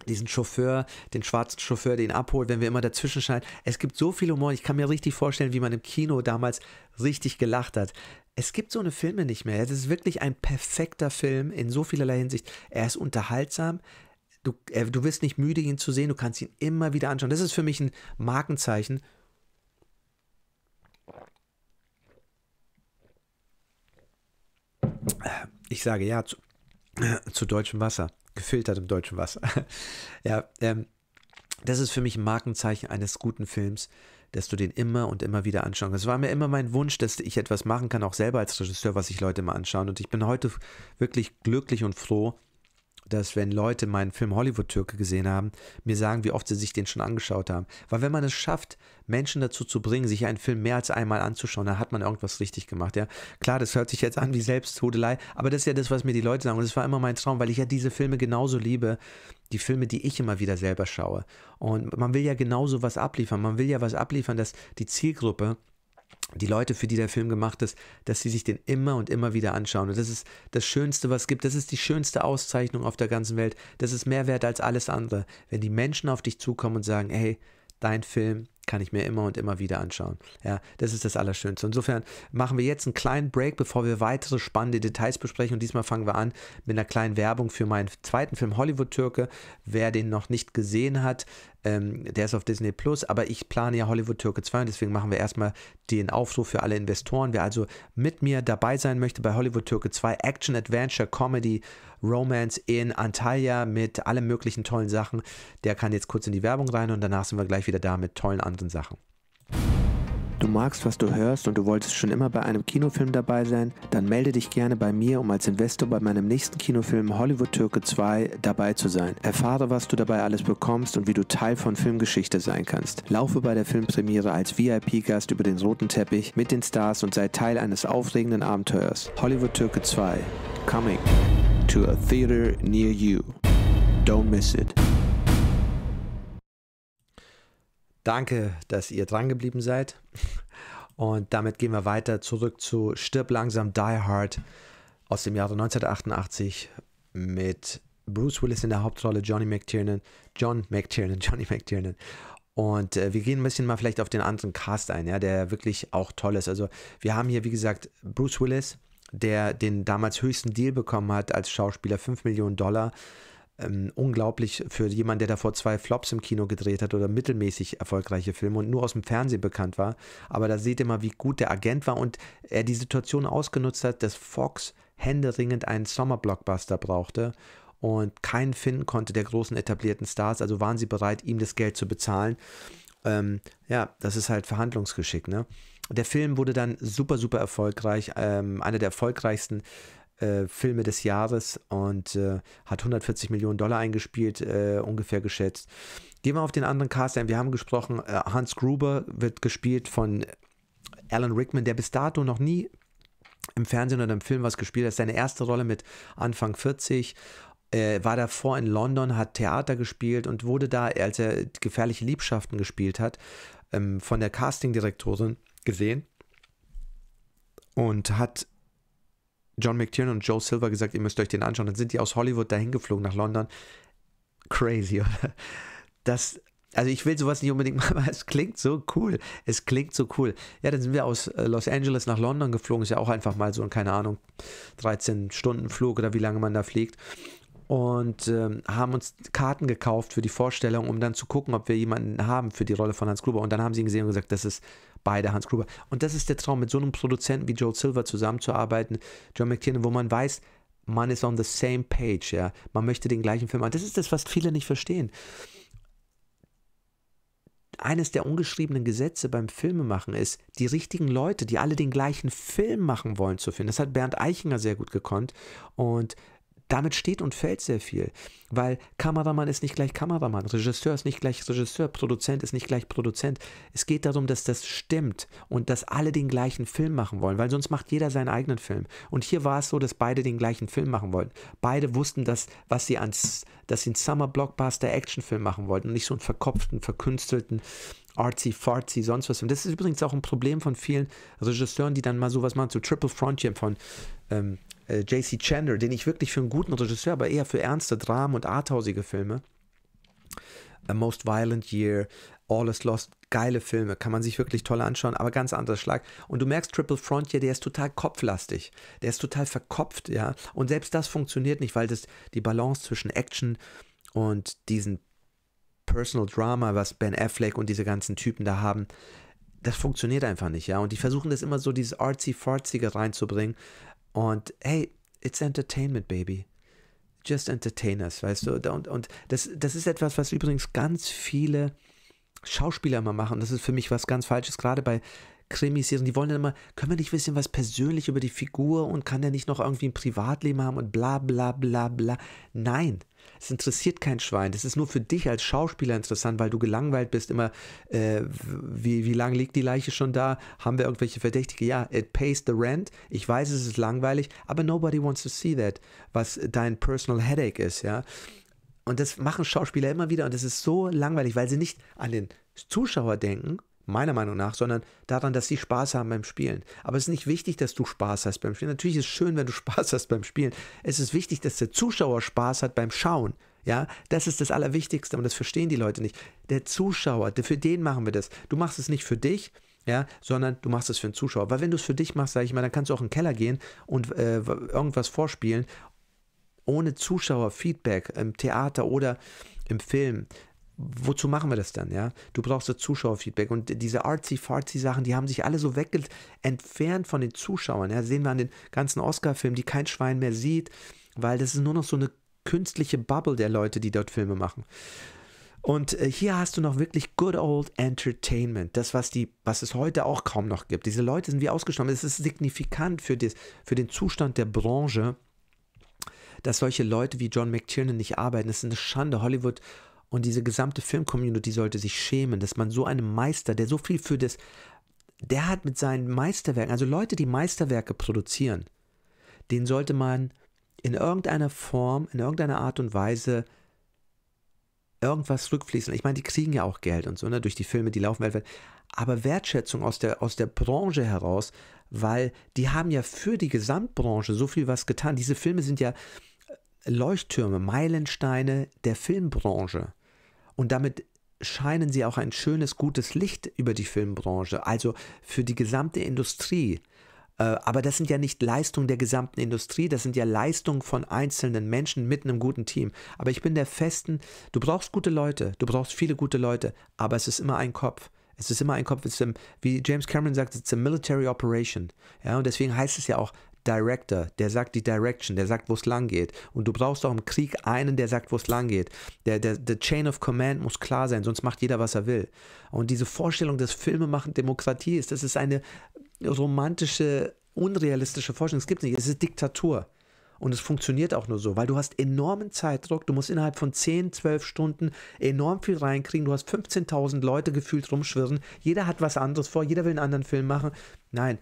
diesen Chauffeur, den schwarzen Chauffeur, den abholt, wenn wir immer dazwischen schneiden. Es gibt so viel Humor. Ich kann mir richtig vorstellen, wie man im Kino damals richtig gelacht hat. Es gibt so eine Filme nicht mehr. Es ist wirklich ein perfekter Film in so vielerlei Hinsicht. Er ist unterhaltsam, Du, äh, du wirst nicht müde, ihn zu sehen, du kannst ihn immer wieder anschauen. Das ist für mich ein Markenzeichen. Äh, ich sage ja zu, äh, zu deutschem Wasser, gefiltertem deutschem Wasser. ja, ähm, das ist für mich ein Markenzeichen eines guten Films, dass du den immer und immer wieder anschauen kannst. Es war mir immer mein Wunsch, dass ich etwas machen kann, auch selber als Regisseur, was sich Leute mal anschauen. Und ich bin heute wirklich glücklich und froh, dass wenn Leute meinen Film Hollywood-Türke gesehen haben, mir sagen, wie oft sie sich den schon angeschaut haben. Weil wenn man es schafft, Menschen dazu zu bringen, sich einen Film mehr als einmal anzuschauen, dann hat man irgendwas richtig gemacht. Ja, klar, das hört sich jetzt an wie Selbsthudelei, aber das ist ja das, was mir die Leute sagen. Und das war immer mein Traum, weil ich ja diese Filme genauso liebe, die Filme, die ich immer wieder selber schaue. Und man will ja genauso was abliefern. Man will ja was abliefern, dass die Zielgruppe die Leute, für die der Film gemacht ist, dass sie sich den immer und immer wieder anschauen. Und das ist das Schönste, was es gibt. Das ist die schönste Auszeichnung auf der ganzen Welt. Das ist mehr wert als alles andere. Wenn die Menschen auf dich zukommen und sagen, hey, dein Film kann ich mir immer und immer wieder anschauen. Ja, das ist das Allerschönste. Insofern machen wir jetzt einen kleinen Break, bevor wir weitere spannende Details besprechen. Und diesmal fangen wir an mit einer kleinen Werbung für meinen zweiten Film Hollywood Türke. Wer den noch nicht gesehen hat, ähm, der ist auf Disney Plus, aber ich plane ja Hollywood Türke 2 und deswegen machen wir erstmal den Aufruf für alle Investoren. Wer also mit mir dabei sein möchte bei Hollywood Türke 2, Action, Adventure, Comedy, Romance in Antalya mit allen möglichen tollen Sachen, der kann jetzt kurz in die Werbung rein und danach sind wir gleich wieder da mit tollen anderen Sachen. Du magst, was du hörst und du wolltest schon immer bei einem Kinofilm dabei sein? Dann melde dich gerne bei mir, um als Investor bei meinem nächsten Kinofilm Hollywood Türke 2 dabei zu sein. Erfahre, was du dabei alles bekommst und wie du Teil von Filmgeschichte sein kannst. Laufe bei der Filmpremiere als VIP-Gast über den roten Teppich mit den Stars und sei Teil eines aufregenden Abenteuers. Hollywood Türke 2 Coming to a theater near you. Don't miss it. Danke, dass ihr dran geblieben seid. Und damit gehen wir weiter zurück zu Stirb langsam, Die Hard aus dem Jahre 1988 mit Bruce Willis in der Hauptrolle, Johnny McTiernan, John McTiernan, Johnny McTiernan. Und äh, wir gehen ein bisschen mal vielleicht auf den anderen Cast ein, ja, der wirklich auch toll ist. Also wir haben hier, wie gesagt, Bruce Willis, der den damals höchsten Deal bekommen hat als Schauspieler, 5 Millionen Dollar ähm, unglaublich für jemanden, der davor zwei Flops im Kino gedreht hat oder mittelmäßig erfolgreiche Filme und nur aus dem Fernsehen bekannt war. Aber da seht ihr mal, wie gut der Agent war und er die Situation ausgenutzt hat, dass Fox händeringend einen Sommerblockbuster brauchte und keinen finden konnte der großen etablierten Stars. Also waren sie bereit, ihm das Geld zu bezahlen. Ähm, ja, das ist halt Verhandlungsgeschick. Ne? Der Film wurde dann super, super erfolgreich. Ähm, einer der erfolgreichsten äh, Filme des Jahres und äh, hat 140 Millionen Dollar eingespielt, äh, ungefähr geschätzt. Gehen wir auf den anderen Cast ein. Wir haben gesprochen, äh, Hans Gruber wird gespielt von Alan Rickman, der bis dato noch nie im Fernsehen oder im Film was gespielt hat. Seine erste Rolle mit Anfang 40 äh, war davor in London, hat Theater gespielt und wurde da, als er gefährliche Liebschaften gespielt hat, ähm, von der Castingdirektorin gesehen und hat John McTiernan und Joe Silver gesagt, ihr müsst euch den anschauen. Dann sind die aus Hollywood dahin geflogen nach London. Crazy, oder? Das, also ich will sowas nicht unbedingt machen, aber es klingt so cool. Es klingt so cool. Ja, dann sind wir aus äh, Los Angeles nach London geflogen. Ist ja auch einfach mal so, ein, keine Ahnung, 13 Stunden Flug oder wie lange man da fliegt. Und ähm, haben uns Karten gekauft für die Vorstellung, um dann zu gucken, ob wir jemanden haben für die Rolle von Hans Gruber. Und dann haben sie ihn gesehen und gesagt, das ist bei der Hans Gruber. Und das ist der Traum, mit so einem Produzenten wie Joel Silver zusammenzuarbeiten, John McTiernan, wo man weiß, man ist on the same page, ja. Man möchte den gleichen Film machen. Das ist das, was viele nicht verstehen. Eines der ungeschriebenen Gesetze beim Filmemachen ist, die richtigen Leute, die alle den gleichen Film machen wollen, zu finden. Das hat Bernd Eichinger sehr gut gekonnt. Und damit steht und fällt sehr viel, weil Kameramann ist nicht gleich Kameramann, Regisseur ist nicht gleich Regisseur, Produzent ist nicht gleich Produzent. Es geht darum, dass das stimmt und dass alle den gleichen Film machen wollen, weil sonst macht jeder seinen eigenen Film. Und hier war es so, dass beide den gleichen Film machen wollten. Beide wussten, dass, was sie ans, dass sie einen Summer Blockbuster Actionfilm machen wollten und nicht so einen verkopften, verkünstelten artsy fartsy sonst was. Und das ist übrigens auch ein Problem von vielen Regisseuren, die dann mal sowas machen, so Triple Frontier von ähm, äh, J.C. Chandler, den ich wirklich für einen guten Regisseur, aber eher für ernste Dramen und arthausige Filme. A Most Violent Year, All is Lost, geile Filme, kann man sich wirklich toll anschauen, aber ganz anderer Schlag. Und du merkst, Triple Frontier, der ist total kopflastig, der ist total verkopft, ja. Und selbst das funktioniert nicht, weil das die Balance zwischen Action und diesen Personal Drama, was Ben Affleck und diese ganzen Typen da haben, das funktioniert einfach nicht, ja. Und die versuchen das immer so, dieses artsy-farzige reinzubringen, und hey, it's entertainment, baby. Just entertain us, weißt du? Und, und das, das ist etwas, was übrigens ganz viele Schauspieler immer machen. Das ist für mich was ganz Falsches, gerade bei Krimisserien. Die wollen dann immer, können wir nicht wissen, was persönlich über die Figur und kann der nicht noch irgendwie ein Privatleben haben und bla bla bla bla. Nein, es interessiert kein Schwein. Das ist nur für dich als Schauspieler interessant, weil du gelangweilt bist. Immer, äh, wie, wie lange liegt die Leiche schon da? Haben wir irgendwelche Verdächtige? Ja, it pays the rent. Ich weiß, es ist langweilig, aber nobody wants to see that, was dein personal headache ist, ja. Und das machen Schauspieler immer wieder und das ist so langweilig, weil sie nicht an den Zuschauer denken meiner Meinung nach, sondern daran, dass sie Spaß haben beim Spielen. Aber es ist nicht wichtig, dass du Spaß hast beim Spielen. Natürlich ist es schön, wenn du Spaß hast beim Spielen. Es ist wichtig, dass der Zuschauer Spaß hat beim Schauen. Ja, das ist das Allerwichtigste und das verstehen die Leute nicht. Der Zuschauer, für den machen wir das. Du machst es nicht für dich, ja, sondern du machst es für den Zuschauer. Weil wenn du es für dich machst, sage ich mal, dann kannst du auch in den Keller gehen und äh, irgendwas vorspielen ohne Zuschauerfeedback im Theater oder im Film wozu machen wir das dann, ja? Du brauchst das Zuschauerfeedback und diese artsy-fartsy-Sachen, die haben sich alle so weg entfernt von den Zuschauern, ja? Sehen wir an den ganzen Oscar-Filmen, die kein Schwein mehr sieht, weil das ist nur noch so eine künstliche Bubble der Leute, die dort Filme machen. Und äh, hier hast du noch wirklich good old entertainment, das was die was es heute auch kaum noch gibt. Diese Leute sind wie ausgestorben. Es ist signifikant für, das, für den Zustand der Branche, dass solche Leute wie John McTiernan nicht arbeiten. Das ist eine Schande. Hollywood und diese gesamte Filmcommunity sollte sich schämen, dass man so einem Meister, der so viel für das, der hat mit seinen Meisterwerken, also Leute, die Meisterwerke produzieren, den sollte man in irgendeiner Form, in irgendeiner Art und Weise irgendwas rückfließen. Ich meine, die kriegen ja auch Geld und so, ne, durch die Filme, die laufen weltweit. Aber Wertschätzung aus der, aus der Branche heraus, weil die haben ja für die Gesamtbranche so viel was getan. Diese Filme sind ja Leuchttürme, Meilensteine der Filmbranche. Und damit scheinen sie auch ein schönes, gutes Licht über die Filmbranche, also für die gesamte Industrie. Äh, aber das sind ja nicht Leistungen der gesamten Industrie, das sind ja Leistungen von einzelnen Menschen mit einem guten Team. Aber ich bin der festen, du brauchst gute Leute, du brauchst viele gute Leute, aber es ist immer ein Kopf. Es ist immer ein Kopf, es ist, wie James Cameron sagt, es ist eine Military Operation. Ja, und deswegen heißt es ja auch Director, der sagt die Direction, der sagt, wo es lang geht. Und du brauchst auch im Krieg einen, der sagt, wo es lang geht. Der, der, der Chain of Command muss klar sein, sonst macht jeder, was er will. Und diese Vorstellung, dass Filme machen Demokratie ist, das ist eine romantische, unrealistische Vorstellung. Es gibt nicht, es ist Diktatur. Und es funktioniert auch nur so, weil du hast enormen Zeitdruck. Du musst innerhalb von 10, 12 Stunden enorm viel reinkriegen. Du hast 15.000 Leute gefühlt rumschwirren. Jeder hat was anderes vor. Jeder will einen anderen Film machen. Nein,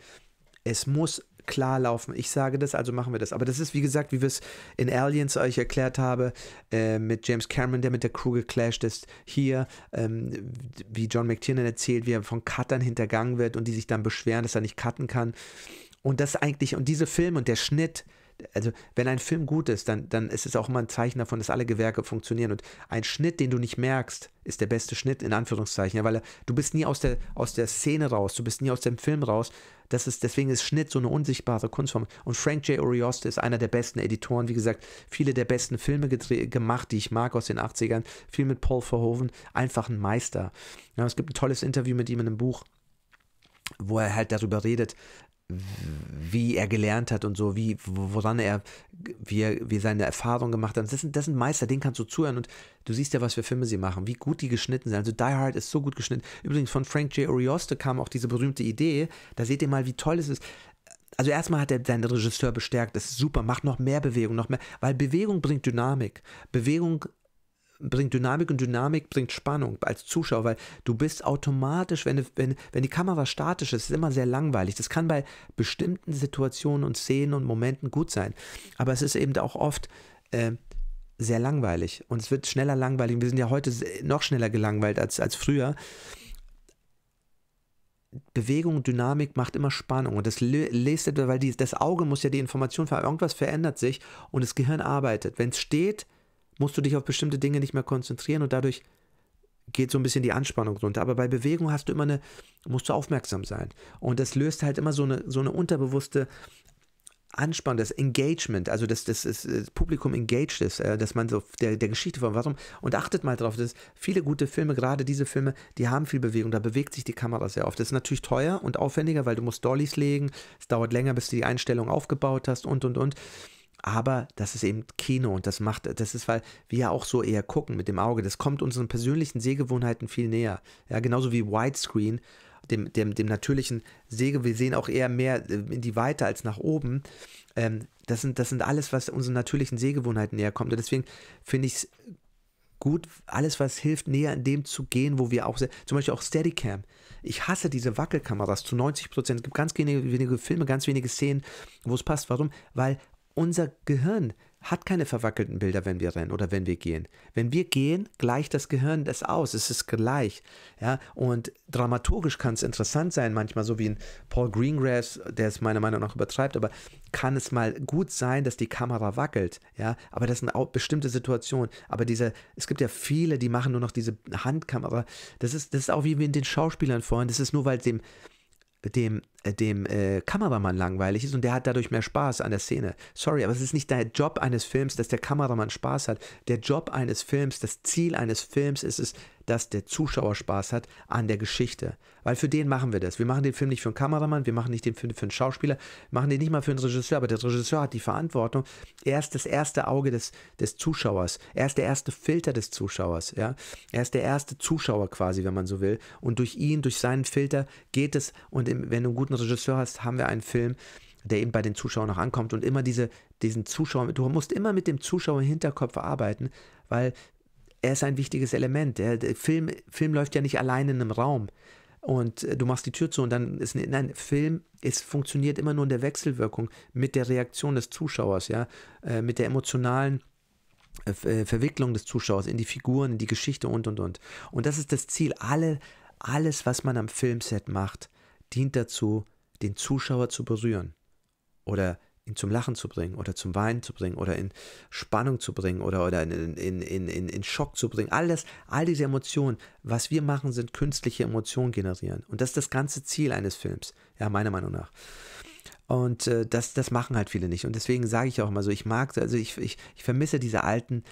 es muss klar laufen. Ich sage das, also machen wir das. Aber das ist, wie gesagt, wie wir es in Aliens euch erklärt haben, äh, mit James Cameron, der mit der Crew geclasht ist, hier, ähm, wie John McTiernan erzählt, wie er von Cuttern hintergangen wird und die sich dann beschweren, dass er nicht cutten kann. Und das eigentlich, und diese Filme und der Schnitt, also wenn ein Film gut ist, dann, dann ist es auch immer ein Zeichen davon, dass alle Gewerke funktionieren. Und ein Schnitt, den du nicht merkst, ist der beste Schnitt, in Anführungszeichen, ja, weil du bist nie aus der, aus der Szene raus, du bist nie aus dem Film raus das ist, deswegen ist Schnitt so eine unsichtbare Kunstform. Und Frank J. Orioste ist einer der besten Editoren, wie gesagt, viele der besten Filme gemacht, die ich mag aus den 80ern. Viel mit Paul Verhoeven, einfach ein Meister. Ja, es gibt ein tolles Interview mit ihm in einem Buch wo er halt darüber redet, wie er gelernt hat und so, wie, woran er, wie, er, wie seine Erfahrung gemacht hat. Das sind, das sind Meister, denen kannst du zuhören und du siehst ja, was für Filme sie machen, wie gut die geschnitten sind. Also Die Hard ist so gut geschnitten. Übrigens von Frank J. Orioste kam auch diese berühmte Idee. Da seht ihr mal, wie toll es ist. Also erstmal hat er seinen Regisseur bestärkt, das ist super, macht noch mehr Bewegung, noch mehr, weil Bewegung bringt Dynamik. Bewegung bringt Dynamik und Dynamik bringt Spannung als Zuschauer, weil du bist automatisch, wenn, wenn, wenn die Kamera statisch ist, ist immer sehr langweilig. Das kann bei bestimmten Situationen und Szenen und Momenten gut sein, aber es ist eben auch oft äh, sehr langweilig und es wird schneller langweilig. Wir sind ja heute noch schneller gelangweilt als, als früher. Bewegung, Dynamik macht immer Spannung und das lest etwa, weil die, das Auge muss ja die Information ver irgendwas verändert sich und das Gehirn arbeitet. Wenn es steht, musst du dich auf bestimmte Dinge nicht mehr konzentrieren und dadurch geht so ein bisschen die Anspannung runter. Aber bei Bewegung hast du immer eine, musst du aufmerksam sein. Und das löst halt immer so eine, so eine unterbewusste Anspannung, das Engagement, also dass das, das, das, Publikum engaged ist, äh, dass man so der, der Geschichte von warum. Und achtet mal drauf, dass viele gute Filme, gerade diese Filme, die haben viel Bewegung, da bewegt sich die Kamera sehr oft. Das ist natürlich teuer und aufwendiger, weil du musst Dollys legen, es dauert länger, bis du die Einstellung aufgebaut hast und und und aber das ist eben Kino und das macht, das ist, weil wir ja auch so eher gucken mit dem Auge. Das kommt unseren persönlichen Sehgewohnheiten viel näher. Ja, genauso wie Widescreen, dem, dem, dem natürlichen Sehge. Wir sehen auch eher mehr äh, in die Weite als nach oben. Ähm, das, sind, das sind alles, was unseren natürlichen Sehgewohnheiten näher kommt. Und deswegen finde ich es gut, alles, was hilft, näher an dem zu gehen, wo wir auch, zum Beispiel auch Steadicam. Ich hasse diese Wackelkameras zu 90 Prozent. Es gibt ganz wenige, wenige Filme, ganz wenige Szenen, wo es passt. Warum? Weil unser Gehirn hat keine verwackelten Bilder, wenn wir rennen oder wenn wir gehen. Wenn wir gehen, gleicht das Gehirn das aus. Es ist gleich. Ja? Und dramaturgisch kann es interessant sein, manchmal so wie ein Paul Greengrass, der es meiner Meinung nach übertreibt, aber kann es mal gut sein, dass die Kamera wackelt. Ja? Aber das sind auch bestimmte Situationen. Aber diese, es gibt ja viele, die machen nur noch diese Handkamera. Das ist, das ist auch wie mit den Schauspielern vorhin. Das ist nur, weil dem dem äh, dem äh, Kameramann langweilig ist und der hat dadurch mehr Spaß an der Szene. Sorry, aber es ist nicht der Job eines Films, dass der Kameramann Spaß hat. Der Job eines Films, das Ziel eines Films ist es, dass der Zuschauer Spaß hat an der Geschichte. Weil für den machen wir das. Wir machen den Film nicht für einen Kameramann, wir machen nicht den Film für einen Schauspieler, machen den nicht mal für einen Regisseur, aber der Regisseur hat die Verantwortung. Er ist das erste Auge des, des Zuschauers. Er ist der erste Filter des Zuschauers. Ja? Er ist der erste Zuschauer quasi, wenn man so will. Und durch ihn, durch seinen Filter geht es, und wenn du gut guten Regisseur hast, haben wir einen Film, der eben bei den Zuschauern noch ankommt und immer diese, diesen Zuschauer, du musst immer mit dem Zuschauer im Hinterkopf arbeiten, weil er ist ein wichtiges Element. Der, der Film, Film läuft ja nicht allein in einem Raum und äh, du machst die Tür zu und dann ist ein, ne, nein, Film, es funktioniert immer nur in der Wechselwirkung mit der Reaktion des Zuschauers, ja, äh, mit der emotionalen äh, Verwicklung des Zuschauers in die Figuren, in die Geschichte und und und. Und das ist das Ziel, alle alles was man am Filmset macht dient dazu, den Zuschauer zu berühren oder ihn zum Lachen zu bringen oder zum Weinen zu bringen oder in Spannung zu bringen oder, oder in, in, in, in, in Schock zu bringen. All, das, all diese Emotionen, was wir machen, sind künstliche Emotionen generieren. Und das ist das ganze Ziel eines Films, ja, meiner Meinung nach. Und äh, das, das machen halt viele nicht. Und deswegen sage ich auch immer so, ich mag, also ich, ich, ich vermisse diese alten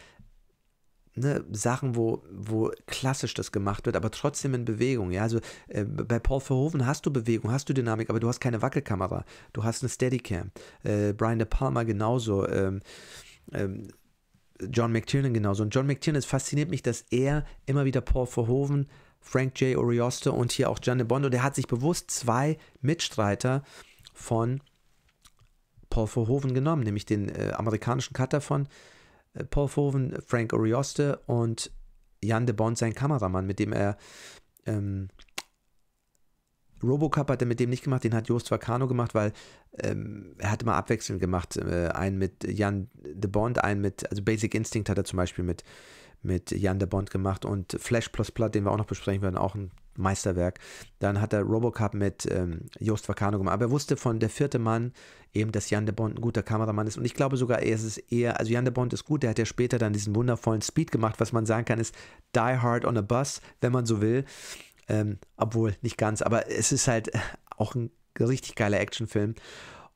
ne, Sachen, wo, wo klassisch das gemacht wird, aber trotzdem in Bewegung. Ja? Also äh, bei Paul Verhoeven hast du Bewegung, hast du Dynamik, aber du hast keine Wackelkamera. Du hast eine Steadicam. Äh, Brian De Palma genauso. Ähm, ähm, John McTiernan genauso. Und John McTiernan, es fasziniert mich, dass er immer wieder Paul Verhoeven, Frank J. Orioste und hier auch Gianni Bondo, der hat sich bewusst zwei Mitstreiter von Paul Verhoeven genommen, nämlich den äh, amerikanischen Cutter von äh, Paul Foven, Frank Orioste und Jan de Bond, sein Kameramann, mit dem er ähm, Robocop hat er mit dem nicht gemacht, den hat Joost Vacano gemacht, weil ähm, er hat immer abwechselnd gemacht. Äh, einen mit Jan de Bond, einen mit, also Basic Instinct hat er zum Beispiel mit, mit Jan de Bond gemacht und Flash Plus Blood, den wir auch noch besprechen werden, auch ein Meisterwerk. Dann hat er Robocup mit ähm, Joost Vacano gemacht. Aber er wusste von der vierte Mann eben, dass Jan de Bond ein guter Kameramann ist. Und ich glaube sogar, er ist es eher, also Jan de Bond ist gut, der hat ja später dann diesen wundervollen Speed gemacht. Was man sagen kann, ist Die Hard on a Bus, wenn man so will. Ähm, obwohl, nicht ganz, aber es ist halt auch ein richtig geiler Actionfilm.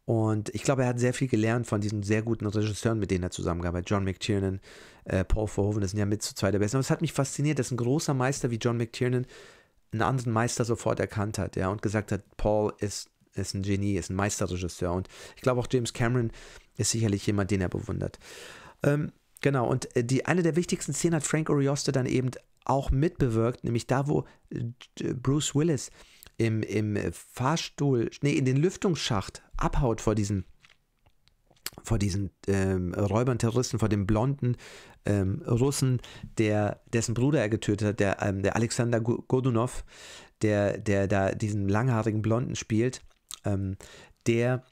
Und ich glaube, er hat sehr viel gelernt von diesen sehr guten Regisseuren, mit denen er zusammengearbeitet hat. John McTiernan, äh, Paul Verhoeven, das sind ja mit zu zwei der Besten. Aber es hat mich fasziniert, dass ein großer Meister wie John McTiernan einen anderen Meister sofort erkannt hat, ja, und gesagt hat, Paul ist, ist ein Genie, ist ein Meisterregisseur. Und ich glaube auch James Cameron ist sicherlich jemand, den er bewundert. Ähm, genau, und äh, die, eine der wichtigsten Szenen hat Frank Orioste dann eben auch mitbewirkt, nämlich da, wo äh, Bruce Willis im, im Fahrstuhl, nee, in den Lüftungsschacht abhaut vor diesem vor diesen ähm, Räubern, Terroristen, vor dem blonden ähm, Russen, der, dessen Bruder er getötet hat, der, ähm, der Alexander Godunov, der, der da diesen langhaarigen Blonden spielt, ähm, der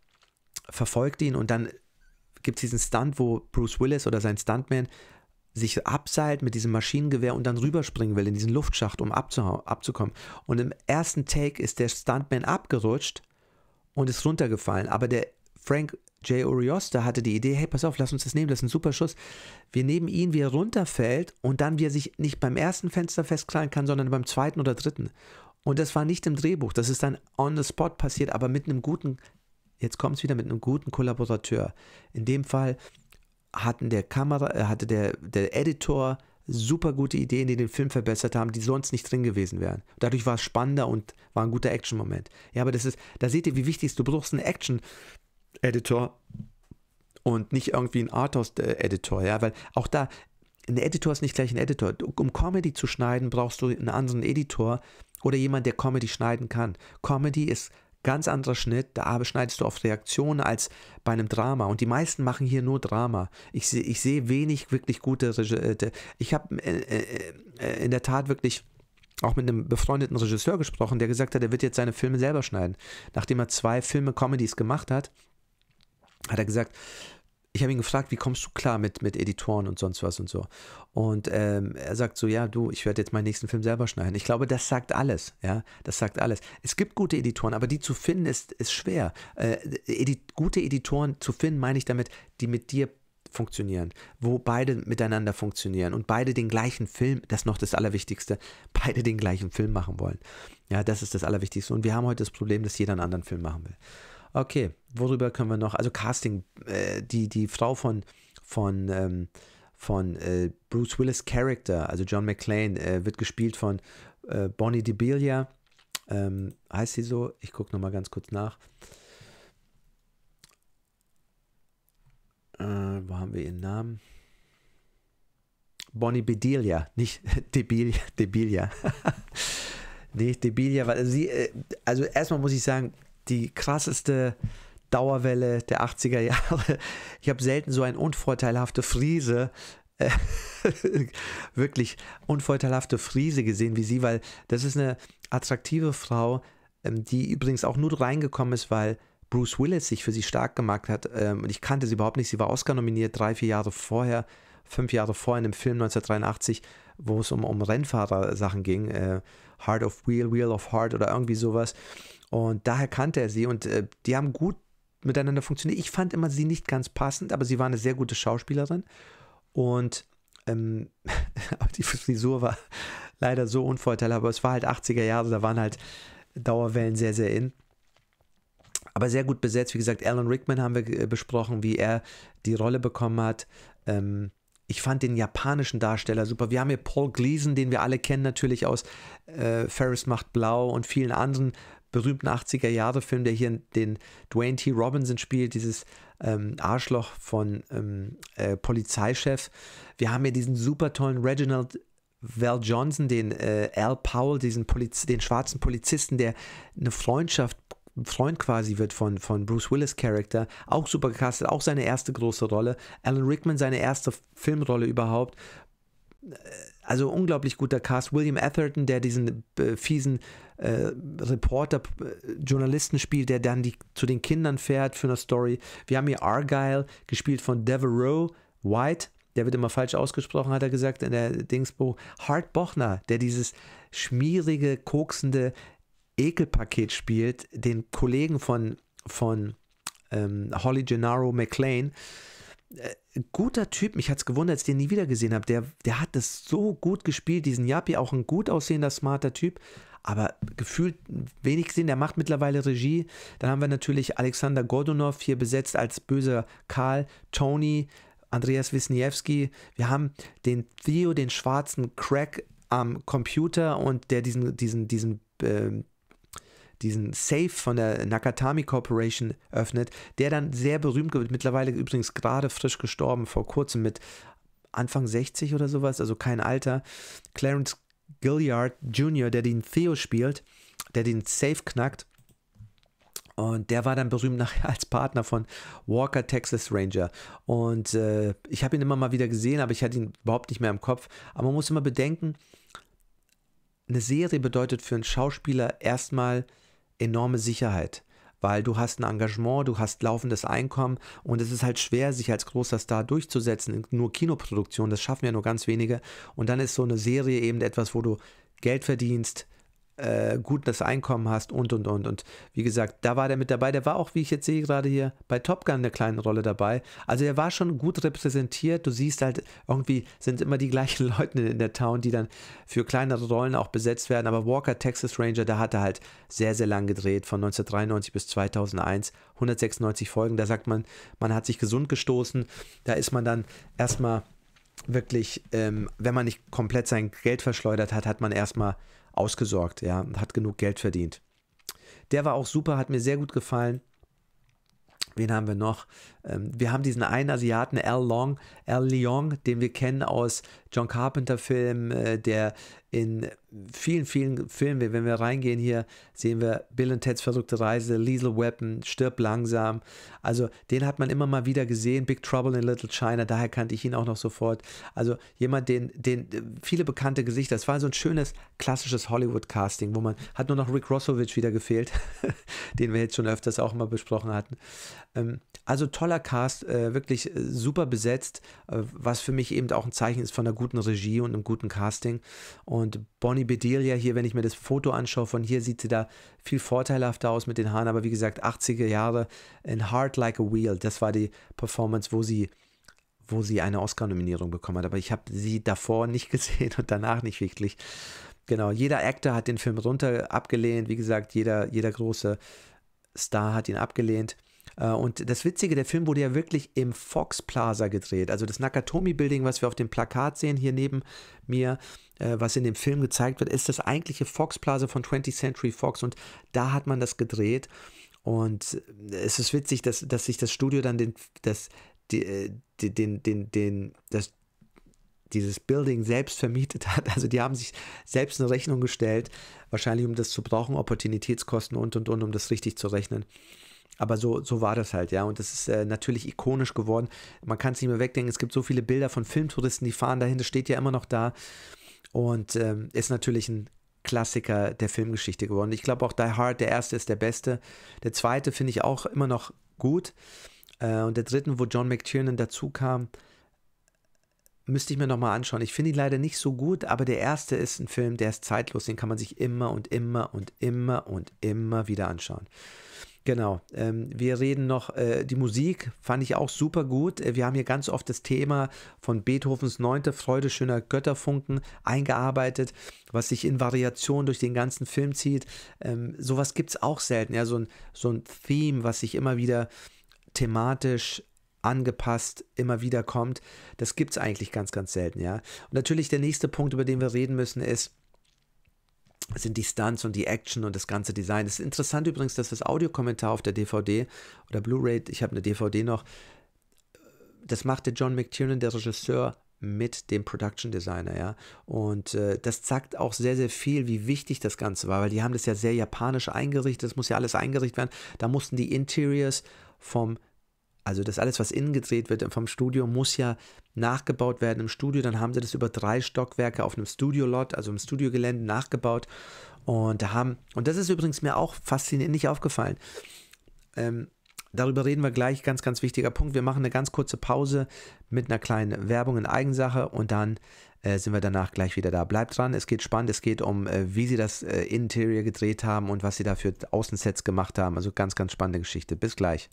verfolgt ihn und dann gibt es diesen Stunt, wo Bruce Willis oder sein Stuntman sich abseilt mit diesem Maschinengewehr und dann rüberspringen will in diesen Luftschacht, um abzukommen. Und im ersten Take ist der Stuntman abgerutscht und ist runtergefallen, aber der Frank Jay Oriosta hatte die Idee, hey, pass auf, lass uns das nehmen, das ist ein super Schuss. Wir nehmen ihn, wie er runterfällt und dann, wie er sich nicht beim ersten Fenster festkrallen kann, sondern beim zweiten oder dritten. Und das war nicht im Drehbuch, das ist dann on the spot passiert, aber mit einem guten, jetzt kommt es wieder, mit einem guten Kollaborateur. In dem Fall hatten der Kamera, äh, hatte der, der Editor super gute Ideen, die den Film verbessert haben, die sonst nicht drin gewesen wären. Dadurch war es spannender und war ein guter Action-Moment. Ja, aber das ist, da seht ihr, wie wichtig es ist. Du brauchst einen Action, Editor und nicht irgendwie ein Arthouse-Editor, ja, weil auch da, ein Editor ist nicht gleich ein Editor. Um Comedy zu schneiden, brauchst du einen anderen Editor oder jemand, der Comedy schneiden kann. Comedy ist ganz anderer Schnitt, da schneidest du auf Reaktionen als bei einem Drama. Und die meisten machen hier nur Drama. Ich, ich sehe wenig wirklich gute Regie. Äh, ich habe äh, äh, in der Tat wirklich auch mit einem befreundeten Regisseur gesprochen, der gesagt hat, er wird jetzt seine Filme selber schneiden. Nachdem er zwei Filme Comedies gemacht hat, hat er gesagt, ich habe ihn gefragt, wie kommst du klar mit, mit Editoren und sonst was und so. Und ähm, er sagt so, ja, du, ich werde jetzt meinen nächsten Film selber schneiden. Ich glaube, das sagt alles, ja, das sagt alles. Es gibt gute Editoren, aber die zu finden ist, ist schwer. Äh, edit gute Editoren zu finden, meine ich damit, die mit dir funktionieren, wo beide miteinander funktionieren und beide den gleichen Film, das ist noch das Allerwichtigste, beide den gleichen Film machen wollen. Ja, das ist das Allerwichtigste. Und wir haben heute das Problem, dass jeder einen anderen Film machen will. Okay, worüber können wir noch? Also Casting, äh, die, die Frau von, von, ähm, von äh, Bruce Willis Character, also John McClane, äh, wird gespielt von äh, Bonnie DiBiglia. Ähm, heißt sie so? Ich gucke nochmal ganz kurz nach. Äh, wo haben wir ihren Namen? Bonnie Bedelia, nicht Debilia, Debilia. nicht Debilia, weil sie, also erstmal muss ich sagen, die krasseste Dauerwelle der 80er Jahre. Ich habe selten so eine unvorteilhafte Friese, äh, wirklich unvorteilhafte Friese gesehen wie sie, weil das ist eine attraktive Frau, ähm, die übrigens auch nur reingekommen ist, weil Bruce Willis sich für sie stark gemacht hat. Ähm, und ich kannte sie überhaupt nicht. Sie war Oscar nominiert drei, vier Jahre vorher, fünf Jahre vorher in einem Film 1983, wo es um, um Rennfahrersachen ging. Äh, Heart of Wheel, Wheel of Heart oder irgendwie sowas. Und daher kannte er sie und äh, die haben gut miteinander funktioniert. Ich fand immer sie nicht ganz passend, aber sie war eine sehr gute Schauspielerin. Und ähm, die Frisur war leider so unvorteilhaft, aber es war halt 80er Jahre, da waren halt Dauerwellen sehr, sehr in. Aber sehr gut besetzt. Wie gesagt, Alan Rickman haben wir äh, besprochen, wie er die Rolle bekommen hat. Ähm, ich fand den japanischen Darsteller super. Wir haben hier Paul Gleason, den wir alle kennen natürlich aus äh, Ferris macht blau und vielen anderen berühmten 80er-Jahre-Film, der hier den Dwayne T. Robinson spielt, dieses ähm, Arschloch von ähm, äh, Polizeichef. Wir haben hier diesen super tollen Reginald Val Johnson, den äh, Al Powell, diesen Poliz den schwarzen Polizisten, der eine Freundschaft Freund quasi wird von, von Bruce Willis Charakter, auch super gecastet, auch seine erste große Rolle. Alan Rickman seine erste Filmrolle überhaupt. Äh, also unglaublich guter Cast. William Atherton, der diesen äh, fiesen äh, Reporter, äh, Journalisten spielt, der dann die, zu den Kindern fährt für eine Story. Wir haben hier Argyle, gespielt von Devereaux White, der wird immer falsch ausgesprochen, hat er gesagt, in der Dingsbuch. Hart Bochner, der dieses schmierige, koksende Ekelpaket spielt, den Kollegen von, von ähm, Holly Gennaro McLean. Äh, guter Typ, mich hat es gewundert, als ich den nie wieder gesehen habe. Der, der hat das so gut gespielt, diesen Yapi, auch ein gut aussehender, smarter Typ aber gefühlt wenig Sinn. Er macht mittlerweile Regie. Dann haben wir natürlich Alexander Godunov hier besetzt als böser Karl, Tony, Andreas Wisniewski. Wir haben den Theo, den schwarzen Crack am Computer und der diesen, diesen, diesen, äh, diesen Safe von der Nakatami Corporation öffnet, der dann sehr berühmt wird, mittlerweile übrigens gerade frisch gestorben, vor kurzem mit Anfang 60 oder sowas, also kein Alter. Clarence Gilliard Jr., der den Theo spielt, der den Safe knackt. Und der war dann berühmt nachher als Partner von Walker Texas Ranger. Und äh, ich habe ihn immer mal wieder gesehen, aber ich hatte ihn überhaupt nicht mehr im Kopf. Aber man muss immer bedenken, eine Serie bedeutet für einen Schauspieler erstmal enorme Sicherheit weil du hast ein Engagement, du hast laufendes Einkommen und es ist halt schwer, sich als großer Star durchzusetzen. Nur Kinoproduktion, das schaffen ja nur ganz wenige. Und dann ist so eine Serie eben etwas, wo du Geld verdienst, äh, das Einkommen hast und und und. Und wie gesagt, da war der mit dabei. Der war auch, wie ich jetzt sehe, gerade hier bei Top Gun eine kleine Rolle dabei. Also er war schon gut repräsentiert. Du siehst halt, irgendwie sind immer die gleichen Leute in der Town, die dann für kleinere Rollen auch besetzt werden. Aber Walker, Texas Ranger, da hat er halt sehr, sehr lang gedreht, von 1993 bis 2001, 196 Folgen. Da sagt man, man hat sich gesund gestoßen. Da ist man dann erstmal wirklich, ähm, wenn man nicht komplett sein Geld verschleudert hat, hat man erstmal ausgesorgt, ja, hat genug Geld verdient. Der war auch super, hat mir sehr gut gefallen. Wen haben wir noch? Ähm, wir haben diesen einen Asiaten, Al Long, Al Leong, den wir kennen aus John Carpenter-Filmen, äh, der in vielen, vielen Filmen, wenn wir reingehen hier, sehen wir Bill und Ted's verrückte Reise, Liesel Weapon, Stirb langsam. Also den hat man immer mal wieder gesehen, Big Trouble in Little China, daher kannte ich ihn auch noch sofort. Also jemand, den, den äh, viele bekannte Gesichter, das war so ein schönes klassisches Hollywood-Casting, wo man, hat nur noch Rick Rossovich wieder gefehlt, den wir jetzt schon öfters auch mal besprochen hatten. Ähm, also toller toller Cast, äh, wirklich äh, super besetzt, äh, was für mich eben auch ein Zeichen ist von einer guten Regie und einem guten Casting. Und Bonnie Bedelia hier, wenn ich mir das Foto anschaue, von hier sieht sie da viel vorteilhafter aus mit den Haaren, aber wie gesagt, 80er Jahre in Heart Like a Wheel, das war die Performance, wo sie wo sie eine Oscar-Nominierung bekommen hat, aber ich habe sie davor nicht gesehen und danach nicht wirklich. Genau, jeder Actor hat den Film runter abgelehnt, wie gesagt, jeder, jeder große Star hat ihn abgelehnt. Äh, und das Witzige, der Film wurde ja wirklich im Fox Plaza gedreht. Also das Nakatomi Building, was wir auf dem Plakat sehen, hier neben mir, äh, was in dem Film gezeigt wird, ist das eigentliche Fox Plaza von 20th Century Fox. Und da hat man das gedreht. Und es ist witzig, dass, dass sich das Studio dann den, das, den, äh, den, den, den, das, dieses Building selbst vermietet hat. Also die haben sich selbst eine Rechnung gestellt, wahrscheinlich um das zu brauchen, Opportunitätskosten und und und, um das richtig zu rechnen. Aber so, so war das halt, ja. Und das ist äh, natürlich ikonisch geworden. Man kann es nicht mehr wegdenken. Es gibt so viele Bilder von Filmtouristen, die fahren dahin. Das steht ja immer noch da. Und ähm, ist natürlich ein Klassiker der Filmgeschichte geworden. Ich glaube auch Die Hard, der erste ist der beste. Der zweite finde ich auch immer noch gut. Äh, und der dritten, wo John McTiernan dazu kam, müsste ich mir nochmal anschauen. Ich finde ihn leider nicht so gut, aber der erste ist ein Film, der ist zeitlos, den kann man sich immer und immer und immer und immer wieder anschauen. Genau. Ähm, wir reden noch, äh, die Musik fand ich auch super gut. Äh, wir haben hier ganz oft das Thema von Beethovens neunte Freude schöner Götterfunken eingearbeitet, was sich in Variation durch den ganzen Film zieht. Ähm, sowas gibt es auch selten. Ja, so ein, so ein Theme, was sich immer wieder thematisch angepasst immer wieder kommt. Das gibt es eigentlich ganz, ganz selten, ja. Und natürlich der nächste Punkt, über den wir reden müssen, ist, sind die Stunts und die Action und das ganze Design. Es ist interessant übrigens, dass das Audiokommentar auf der DVD oder Blu-ray, ich habe eine DVD noch, das machte John McTiernan, der Regisseur, mit dem Production Designer, ja. Und äh, das zeigt auch sehr, sehr viel, wie wichtig das Ganze war, weil die haben das ja sehr japanisch eingerichtet, das muss ja alles eingerichtet werden. Da mussten die Interiors vom also das alles, was innen gedreht wird vom Studio, muss ja nachgebaut werden im Studio. Dann haben sie das über drei Stockwerke auf einem Studio-Lot, also im Studiogelände, nachgebaut. Und haben, und das ist übrigens mir auch faszinierend nicht aufgefallen. Ähm, darüber reden wir gleich, ganz, ganz wichtiger Punkt. Wir machen eine ganz kurze Pause mit einer kleinen Werbung in Eigensache und dann äh, sind wir danach gleich wieder da. Bleibt dran, es geht spannend, es geht um, äh, wie sie das äh, Interior gedreht haben und was sie da für Außensets gemacht haben. Also ganz, ganz spannende Geschichte. Bis gleich.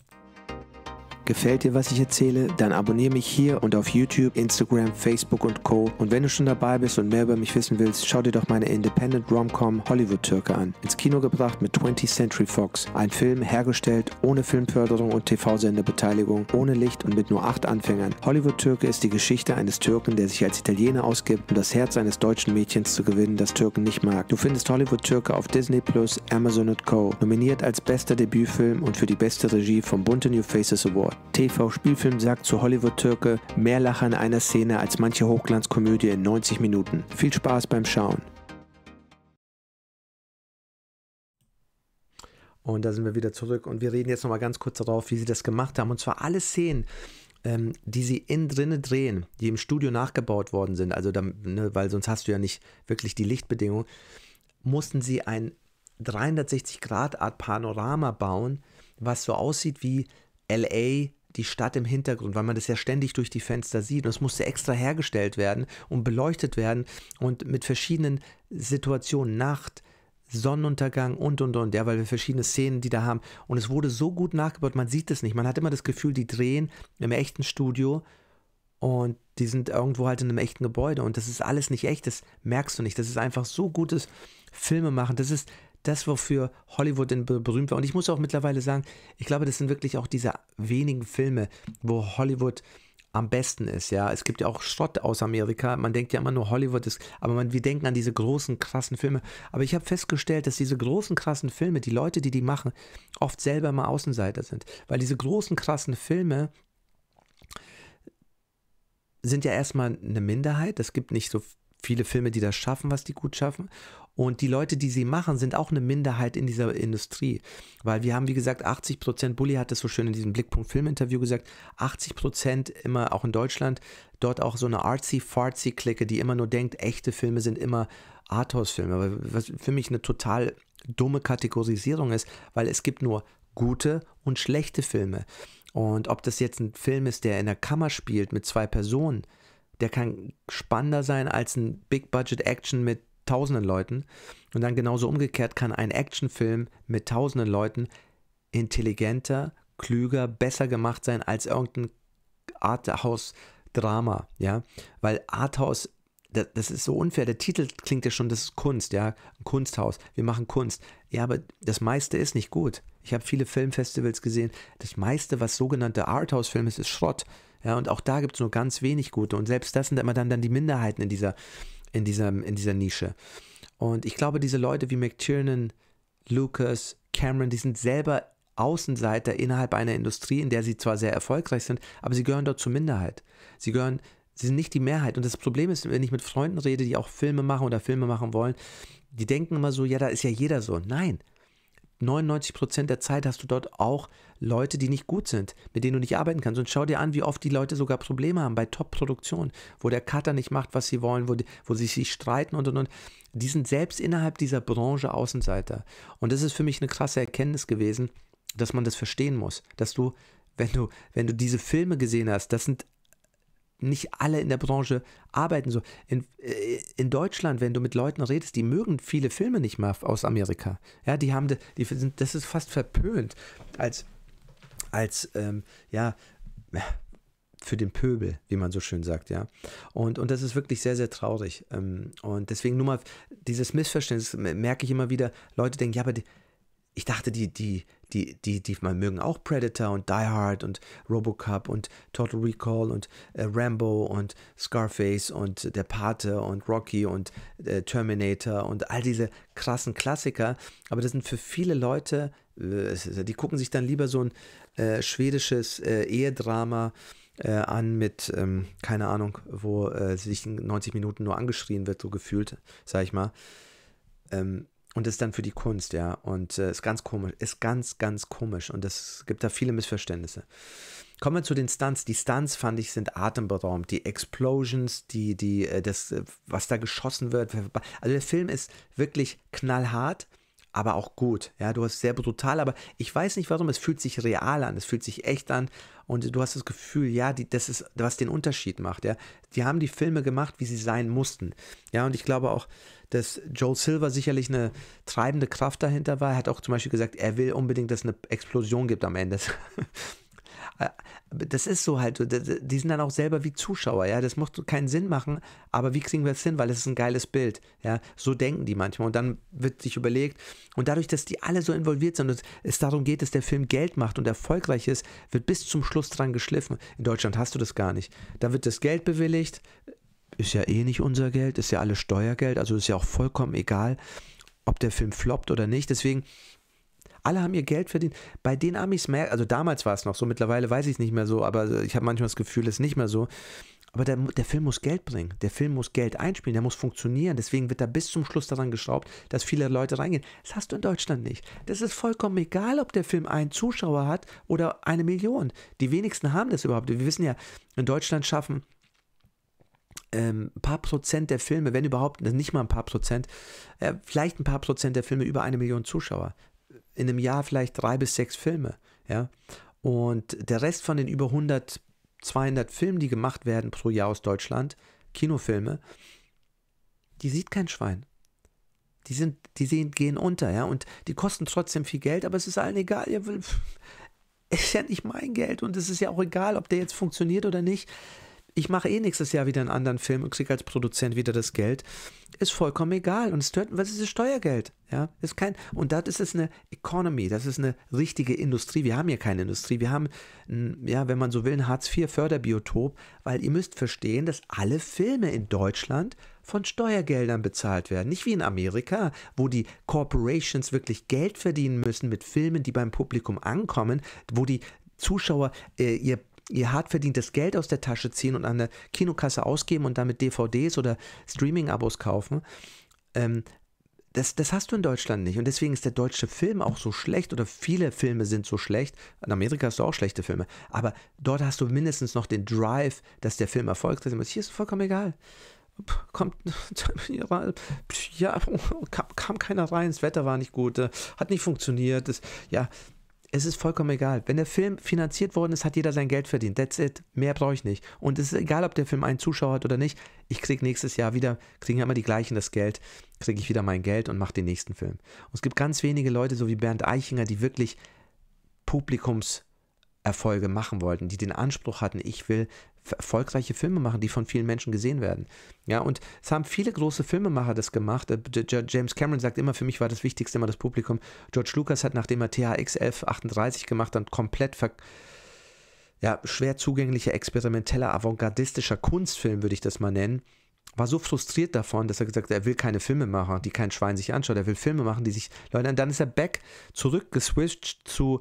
Gefällt dir, was ich erzähle? Dann abonniere mich hier und auf YouTube, Instagram, Facebook und Co. Und wenn du schon dabei bist und mehr über mich wissen willst, schau dir doch meine Independent Romcom Hollywood Türke an. Ins Kino gebracht mit 20th Century Fox. Ein Film hergestellt ohne Filmförderung und TV-Senderbeteiligung, ohne Licht und mit nur acht Anfängern. Hollywood Türke ist die Geschichte eines Türken, der sich als Italiener ausgibt, um das Herz eines deutschen Mädchens zu gewinnen, das Türken nicht mag. Du findest Hollywood Türke auf Disney Plus, Amazon und Co. Nominiert als bester Debütfilm und für die beste Regie vom Bunte New Faces Award. TV Spielfilm sagt zu Hollywood-Türke mehr Lacher in einer Szene als manche Hochglanzkomödie in 90 Minuten. Viel Spaß beim Schauen. Und da sind wir wieder zurück und wir reden jetzt nochmal ganz kurz darauf, wie sie das gemacht haben. Und zwar alle Szenen, ähm, die sie innen drinne drehen, die im Studio nachgebaut worden sind, also dann, ne, weil sonst hast du ja nicht wirklich die Lichtbedingungen, mussten sie ein 360-Grad-Art Panorama bauen, was so aussieht wie LA, die Stadt im Hintergrund, weil man das ja ständig durch die Fenster sieht. Und es musste extra hergestellt werden und beleuchtet werden und mit verschiedenen Situationen, Nacht, Sonnenuntergang und und und, ja, weil wir verschiedene Szenen, die da haben. Und es wurde so gut nachgebaut, man sieht es nicht. Man hat immer das Gefühl, die drehen im echten Studio und die sind irgendwo halt in einem echten Gebäude und das ist alles nicht echt, das merkst du nicht. Das ist einfach so gutes Filmemachen. Das ist das, wofür Hollywood denn berühmt war. Und ich muss auch mittlerweile sagen, ich glaube, das sind wirklich auch diese wenigen Filme, wo Hollywood am besten ist. Ja, es gibt ja auch Schrott aus Amerika. Man denkt ja immer nur Hollywood ist, aber man, wir denken an diese großen krassen Filme. Aber ich habe festgestellt, dass diese großen krassen Filme, die Leute, die die machen, oft selber mal Außenseiter sind, weil diese großen krassen Filme sind ja erstmal eine Minderheit. Es gibt nicht so viele Filme, die das schaffen, was die gut schaffen. Und die Leute, die sie machen, sind auch eine Minderheit in dieser Industrie. Weil wir haben, wie gesagt, 80 Prozent, Bulli hat das so schön in diesem Blickpunkt Filminterview gesagt, 80 Prozent immer auch in Deutschland, dort auch so eine artsy-fartsy-Clique, die immer nur denkt, echte Filme sind immer Arthouse-Filme. Was für mich eine total dumme Kategorisierung ist, weil es gibt nur gute und schlechte Filme. Und ob das jetzt ein Film ist, der in der Kammer spielt mit zwei Personen, der kann spannender sein als ein Big-Budget-Action mit tausenden Leuten. Und dann genauso umgekehrt kann ein Actionfilm mit tausenden Leuten intelligenter, klüger, besser gemacht sein als irgendein Arthouse-Drama, ja. Weil Arthouse, das, das, ist so unfair. Der Titel klingt ja schon, das ist Kunst, ja. Ein Kunsthaus, wir machen Kunst. Ja, aber das meiste ist nicht gut. Ich habe viele Filmfestivals gesehen. Das meiste, was sogenannte Arthouse-Film ist, ist Schrott. Ja, und auch da gibt es nur ganz wenig gute. Und selbst das sind immer dann, dann die Minderheiten in dieser, in, dieser, in dieser Nische. Und ich glaube, diese Leute wie McTiernan, Lucas, Cameron, die sind selber Außenseiter innerhalb einer Industrie, in der sie zwar sehr erfolgreich sind, aber sie gehören dort zur Minderheit. Sie gehören, sie sind nicht die Mehrheit. Und das Problem ist, wenn ich mit Freunden rede, die auch Filme machen oder Filme machen wollen, die denken immer so, ja, da ist ja jeder so. Nein, 99 Prozent der Zeit hast du dort auch Leute, die nicht gut sind, mit denen du nicht arbeiten kannst. Und schau dir an, wie oft die Leute sogar Probleme haben bei Top-Produktionen, wo der Cutter nicht macht, was sie wollen, wo, die, wo sie sich streiten und und und. Die sind selbst innerhalb dieser Branche Außenseiter. Und das ist für mich eine krasse Erkenntnis gewesen, dass man das verstehen muss, dass du wenn du, wenn du diese Filme gesehen hast, das sind nicht alle in der Branche arbeiten so. In, äh, in, Deutschland, wenn du mit Leuten redest, die mögen viele Filme nicht mal aus Amerika. Ja, die haben, die sind, das ist fast verpönt als, als ähm, ja, für den Pöbel, wie man so schön sagt, ja. Und, und das ist wirklich sehr, sehr traurig. Ähm, und deswegen nur mal dieses Missverständnis merke ich immer wieder. Leute denken, ja, aber die, ich dachte, die, die, die, die, die man mögen auch Predator und Die Hard und Robocop und Total Recall und äh, Rambo und Scarface und äh, Der Pate und Rocky und äh, Terminator und all diese krassen Klassiker. Aber das sind für viele Leute, äh, die gucken sich dann lieber so ein äh, schwedisches äh, Ehedrama an mit, ähm, keine Ahnung, wo sich 90 Minuten nur angeschrien wird, so gefühlt, sag ich mal. Ähm, und ist dann für die Kunst, ja. Und äh, ist ganz komisch, ist ganz, ganz komisch. Und es gibt da viele Missverständnisse. Kommen wir zu den Stunts. Die Stunts, fand ich, sind atemberaubend. Die Explosions, die, die, äh, das, äh, was da geschossen wird. Also der Film ist wirklich knallhart aber auch gut. Ja, du hast sehr brutal, aber ich weiß nicht warum, es fühlt sich real an, es fühlt sich echt an und du hast das Gefühl, ja, die, das ist, was den Unterschied macht. Ja, die haben die Filme gemacht, wie sie sein mussten. Ja, und ich glaube auch, dass Joel Silver sicherlich eine treibende Kraft dahinter war. Er hat auch zum Beispiel gesagt, er will unbedingt, dass es eine Explosion gibt am Ende. Äh, das ist so halt, die sind dann auch selber wie Zuschauer, ja, das muss keinen Sinn machen, aber wie kriegen wir es hin, weil es ist ein geiles Bild, ja, so denken die manchmal und dann wird sich überlegt und dadurch, dass die alle so involviert sind und es darum geht, dass der Film Geld macht und erfolgreich ist, wird bis zum Schluss dran geschliffen. In Deutschland hast du das gar nicht. Da wird das Geld bewilligt, ist ja eh nicht unser Geld, ist ja alles Steuergeld, also ist ja auch vollkommen egal, ob der Film floppt oder nicht, deswegen alle haben ihr Geld verdient. Bei den Amis, mehr, also damals war es noch so, mittlerweile weiß ich es nicht mehr so, aber ich habe manchmal das Gefühl, es ist nicht mehr so. Aber der, der Film muss Geld bringen. Der Film muss Geld einspielen. Der muss funktionieren. Deswegen wird da bis zum Schluss daran geschraubt, dass viele Leute reingehen. Das hast du in Deutschland nicht. Das ist vollkommen egal, ob der Film einen Zuschauer hat oder eine Million. Die wenigsten haben das überhaupt. Wir wissen ja, in Deutschland schaffen ähm, ein paar Prozent der Filme, wenn überhaupt, nicht mal ein paar Prozent, äh, vielleicht ein paar Prozent der Filme über eine Million Zuschauer in einem Jahr vielleicht drei bis sechs Filme. Ja? Und der Rest von den über 100, 200 Filmen, die gemacht werden pro Jahr aus Deutschland, Kinofilme, die sieht kein Schwein. Die, sind, die sehen, gehen unter, ja, und die kosten trotzdem viel Geld, aber es ist allen egal. Ihr ist ja nicht mein Geld und es ist ja auch egal, ob der jetzt funktioniert oder nicht ich mache eh nächstes Jahr wieder einen anderen Film und kriege als Produzent wieder das Geld, ist vollkommen egal. Und es stört, was ist das Steuergeld? Ja, ist kein, und das ist eine Economy, das ist eine richtige Industrie. Wir haben hier keine Industrie. Wir haben, ja, wenn man so will, ein Hartz-IV-Förderbiotop, weil ihr müsst verstehen, dass alle Filme in Deutschland von Steuergeldern bezahlt werden. Nicht wie in Amerika, wo die Corporations wirklich Geld verdienen müssen mit Filmen, die beim Publikum ankommen, wo die Zuschauer äh, ihr ihr hart verdientes Geld aus der Tasche ziehen und an der Kinokasse ausgeben und damit DVDs oder Streaming-Abos kaufen. Ähm, das, das, hast du in Deutschland nicht. Und deswegen ist der deutsche Film auch so schlecht oder viele Filme sind so schlecht. In Amerika hast du auch schlechte Filme. Aber dort hast du mindestens noch den Drive, dass der Film erfolgt. Hier ist es vollkommen egal. kommt, ja, kam, kam, keiner rein, das Wetter war nicht gut, äh, hat nicht funktioniert. Das, ja, es ist vollkommen egal. Wenn der Film finanziert worden ist, hat jeder sein Geld verdient. That's it. Mehr brauche ich nicht. Und es ist egal, ob der Film einen Zuschauer hat oder nicht. Ich kriege nächstes Jahr wieder, kriegen ja immer die gleichen das Geld, kriege ich wieder mein Geld und mache den nächsten Film. Und es gibt ganz wenige Leute, so wie Bernd Eichinger, die wirklich Publikums Erfolge machen wollten, die den Anspruch hatten, ich will erfolgreiche Filme machen, die von vielen Menschen gesehen werden. Ja, und es haben viele große Filmemacher das gemacht. Äh, James Cameron sagt immer, für mich war das Wichtigste immer das Publikum. George Lucas hat, nachdem er THX 1138 gemacht hat, komplett ver ja, schwer zugänglicher, experimenteller, avantgardistischer Kunstfilm, würde ich das mal nennen, war so frustriert davon, dass er gesagt hat, er will keine Filme machen, die kein Schwein sich anschaut, er will Filme machen, die sich Leute, und dann ist er back zurückgeswitcht zu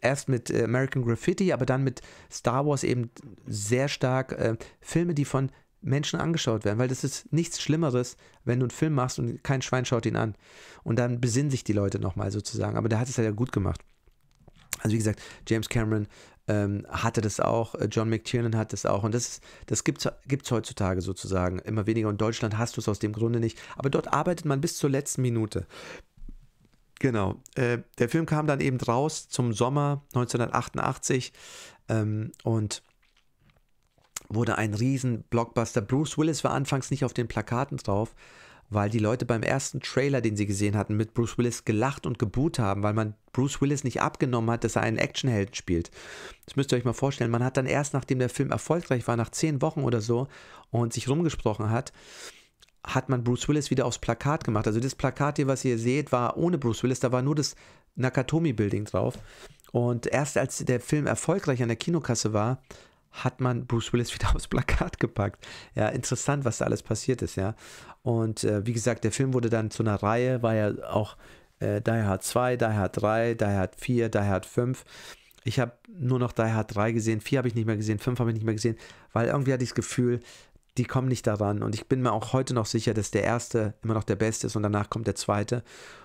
erst mit äh, American Graffiti, aber dann mit Star Wars eben sehr stark äh, Filme, die von Menschen angeschaut werden, weil das ist nichts Schlimmeres, wenn du einen Film machst und kein Schwein schaut ihn an. Und dann besinnen sich die Leute nochmal sozusagen. Aber da hat es halt ja gut gemacht. Also wie gesagt, James Cameron ähm, hatte das auch, äh, John McTiernan hat das auch. Und das, das gibt es heutzutage sozusagen immer weniger. Und Deutschland hast du es aus dem Grunde nicht. Aber dort arbeitet man bis zur letzten Minute. Genau. Äh, der Film kam dann eben raus zum Sommer 1988 ähm, und wurde ein riesen Blockbuster. Bruce Willis war anfangs nicht auf den Plakaten drauf, weil die Leute beim ersten Trailer, den sie gesehen hatten, mit Bruce Willis gelacht und geboot haben, weil man Bruce Willis nicht abgenommen hat, dass er einen Actionhelden spielt. Das müsst ihr euch mal vorstellen. Man hat dann erst, nachdem der Film erfolgreich war, nach zehn Wochen oder so und sich rumgesprochen hat, hat man Bruce Willis wieder aufs Plakat gemacht. Also das Plakat hier, was ihr seht, war ohne Bruce Willis, da war nur das Nakatomi-Building drauf. Und erst als der Film erfolgreich an der Kinokasse war, hat man Bruce Willis wieder aufs Plakat gepackt. Ja, interessant, was da alles passiert ist, ja. Und äh, wie gesagt, der Film wurde dann zu einer Reihe, war ja auch äh, Die Hard 2, Die Hard 3, Die Hard 4, Die Hard 5. Ich habe nur noch Die Hard 3 gesehen, 4 habe ich nicht mehr gesehen, 5 habe ich nicht mehr gesehen, weil irgendwie hatte ich das Gefühl, die kommen nicht daran. Und ich bin mir auch heute noch sicher, dass der erste immer noch der beste ist und danach kommt der zweite.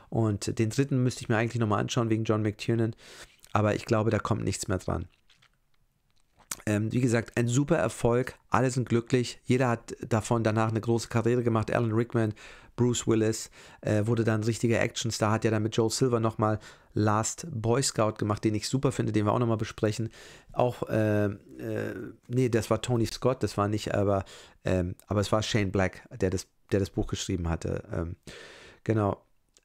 Und den dritten müsste ich mir eigentlich nochmal anschauen wegen John McTiernan. Aber ich glaube, da kommt nichts mehr dran. Ähm, wie gesagt, ein super Erfolg. Alle sind glücklich. Jeder hat davon danach eine große Karriere gemacht. Alan Rickman, Bruce Willis äh, wurde dann ein richtiger Actionstar, hat ja dann mit Joe Silver nochmal Last Boy Scout gemacht, den ich super finde, den wir auch nochmal besprechen. Auch, äh, äh, nee, das war Tony Scott, das war nicht, aber, ähm, aber es war Shane Black, der das, der das Buch geschrieben hatte. Ähm, genau.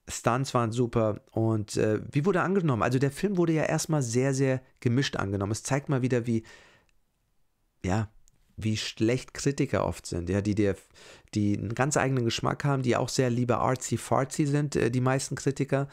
Stunts waren super und äh, wie wurde er angenommen? Also der Film wurde ja erstmal sehr, sehr gemischt angenommen. Es zeigt mal wieder, wie, ja, wie schlecht Kritiker oft sind, ja, die, die, die einen ganz eigenen Geschmack haben, die auch sehr lieber artsy-fartsy sind, äh, die meisten Kritiker.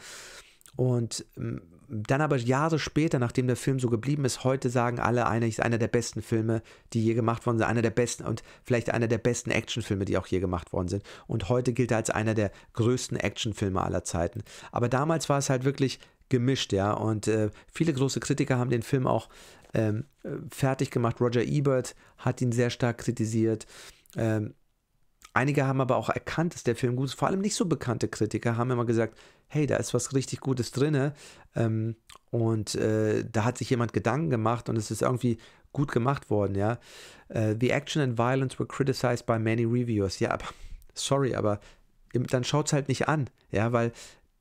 Und ähm, dann aber Jahre später, nachdem der Film so geblieben ist, heute sagen alle, einer ist einer der besten Filme, die je gemacht worden sind, einer der besten und vielleicht einer der besten Actionfilme, die auch je gemacht worden sind. Und heute gilt er als einer der größten Actionfilme aller Zeiten. Aber damals war es halt wirklich gemischt, ja. Und äh, viele große Kritiker haben den Film auch ähm, äh, fertig gemacht. Roger Ebert hat ihn sehr stark kritisiert. Ähm, Einige haben aber auch erkannt, dass der Film gut ist. Vor allem nicht so bekannte Kritiker haben immer gesagt, hey, da ist was richtig Gutes drin. Ähm, und äh, da hat sich jemand Gedanken gemacht und es ist irgendwie gut gemacht worden, ja. Äh, the action and violence were criticized by many reviewers. Ja, aber, sorry, aber dann schaut es halt nicht an, ja, weil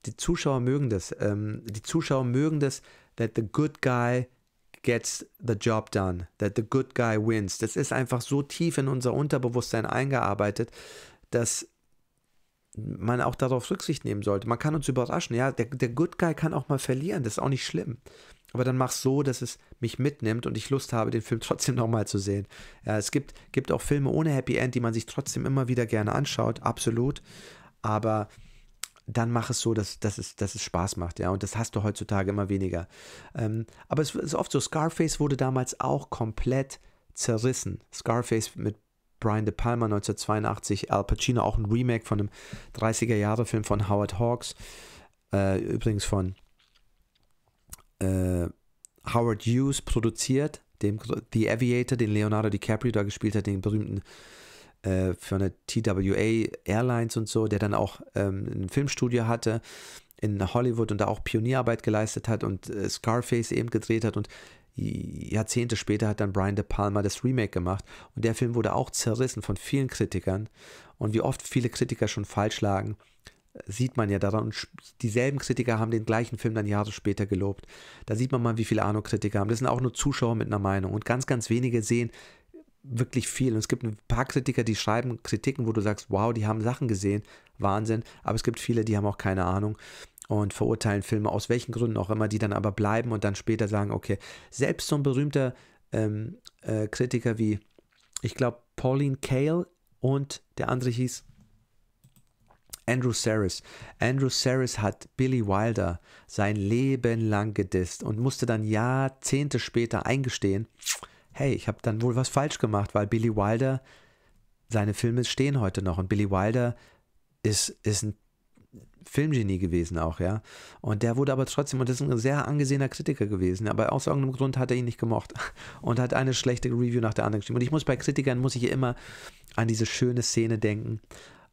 die Zuschauer mögen das. Ähm, die Zuschauer mögen das, that the good guy gets the job done, that the good guy wins. Das ist einfach so tief in unser Unterbewusstsein eingearbeitet, dass man auch darauf Rücksicht nehmen sollte. Man kann uns überraschen, ja, der, der Good Guy kann auch mal verlieren, das ist auch nicht schlimm. Aber dann mach so, dass es mich mitnimmt und ich Lust habe, den Film trotzdem nochmal zu sehen. Ja, es gibt, gibt auch Filme ohne Happy End, die man sich trotzdem immer wieder gerne anschaut, absolut. Aber dann mach es so, dass, dass, es, dass es Spaß macht, ja. Und das hast du heutzutage immer weniger. Ähm, aber es ist oft so, Scarface wurde damals auch komplett zerrissen. Scarface mit Brian De Palma 1982, Al Pacino, auch ein Remake von einem 30er-Jahre-Film von Howard Hawks, äh, übrigens von äh, Howard Hughes produziert, dem The Aviator, den Leonardo DiCaprio da gespielt hat, den berühmten äh, für eine TWA Airlines und so, der dann auch ähm, ein Filmstudio hatte in Hollywood und da auch Pionierarbeit geleistet hat und äh, Scarface eben gedreht hat und Jahrzehnte später hat dann Brian De Palma das Remake gemacht und der Film wurde auch zerrissen von vielen Kritikern und wie oft viele Kritiker schon falsch lagen, äh, sieht man ja daran und dieselben Kritiker haben den gleichen Film dann Jahre später gelobt. Da sieht man mal, wie viele Arno-Kritiker haben. Das sind auch nur Zuschauer mit einer Meinung und ganz, ganz wenige sehen, wirklich viel. Und es gibt ein paar Kritiker, die schreiben Kritiken, wo du sagst, wow, die haben Sachen gesehen, Wahnsinn. Aber es gibt viele, die haben auch keine Ahnung und verurteilen Filme, aus welchen Gründen auch immer, die dann aber bleiben und dann später sagen, okay, selbst so ein berühmter ähm, äh, Kritiker wie, ich glaube, Pauline Kael und der andere hieß Andrew Saris. Andrew Saris hat Billy Wilder sein Leben lang gedisst und musste dann Jahrzehnte später eingestehen, hey, ich habe dann wohl was falsch gemacht, weil Billy Wilder, seine Filme stehen heute noch und Billy Wilder ist, ist ein Filmgenie gewesen auch, ja. Und der wurde aber trotzdem, und das ist ein sehr angesehener Kritiker gewesen, aber aus irgendeinem Grund hat er ihn nicht gemocht und hat eine schlechte Review nach der anderen geschrieben. Und ich muss bei Kritikern, muss ich immer an diese schöne Szene denken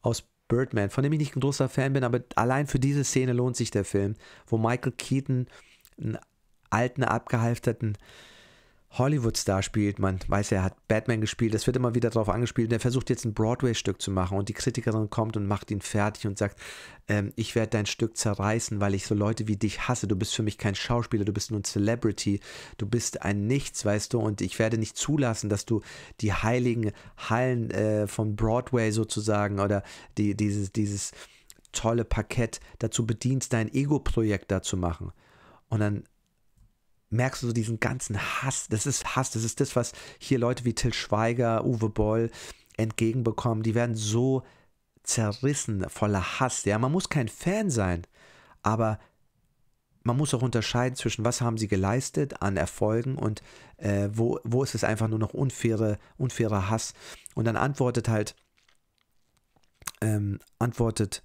aus Birdman, von dem ich nicht ein großer Fan bin, aber allein für diese Szene lohnt sich der Film, wo Michael Keaton einen alten, abgehalfterten Hollywood-Star spielt. Man weiß ja, er hat Batman gespielt. Das wird immer wieder darauf angespielt. Und er versucht jetzt ein Broadway-Stück zu machen. Und die Kritikerin kommt und macht ihn fertig und sagt, ähm, ich werde dein Stück zerreißen, weil ich so Leute wie dich hasse. Du bist für mich kein Schauspieler, du bist nur ein Celebrity. Du bist ein Nichts, weißt du. Und ich werde nicht zulassen, dass du die heiligen Hallen äh, von Broadway sozusagen oder die, dieses, dieses tolle Parkett dazu bedienst, dein Ego-Projekt da zu machen. Und dann merkst du so diesen ganzen Hass. Das ist Hass, das ist das, was hier Leute wie Till Schweiger, Uwe Boll entgegenbekommen. Die werden so zerrissen, voller Hass. Ja, man muss kein Fan sein, aber man muss auch unterscheiden zwischen, was haben sie geleistet an Erfolgen und äh, wo, wo ist es einfach nur noch unfaire, unfairer Hass. Und dann antwortet halt, ähm, antwortet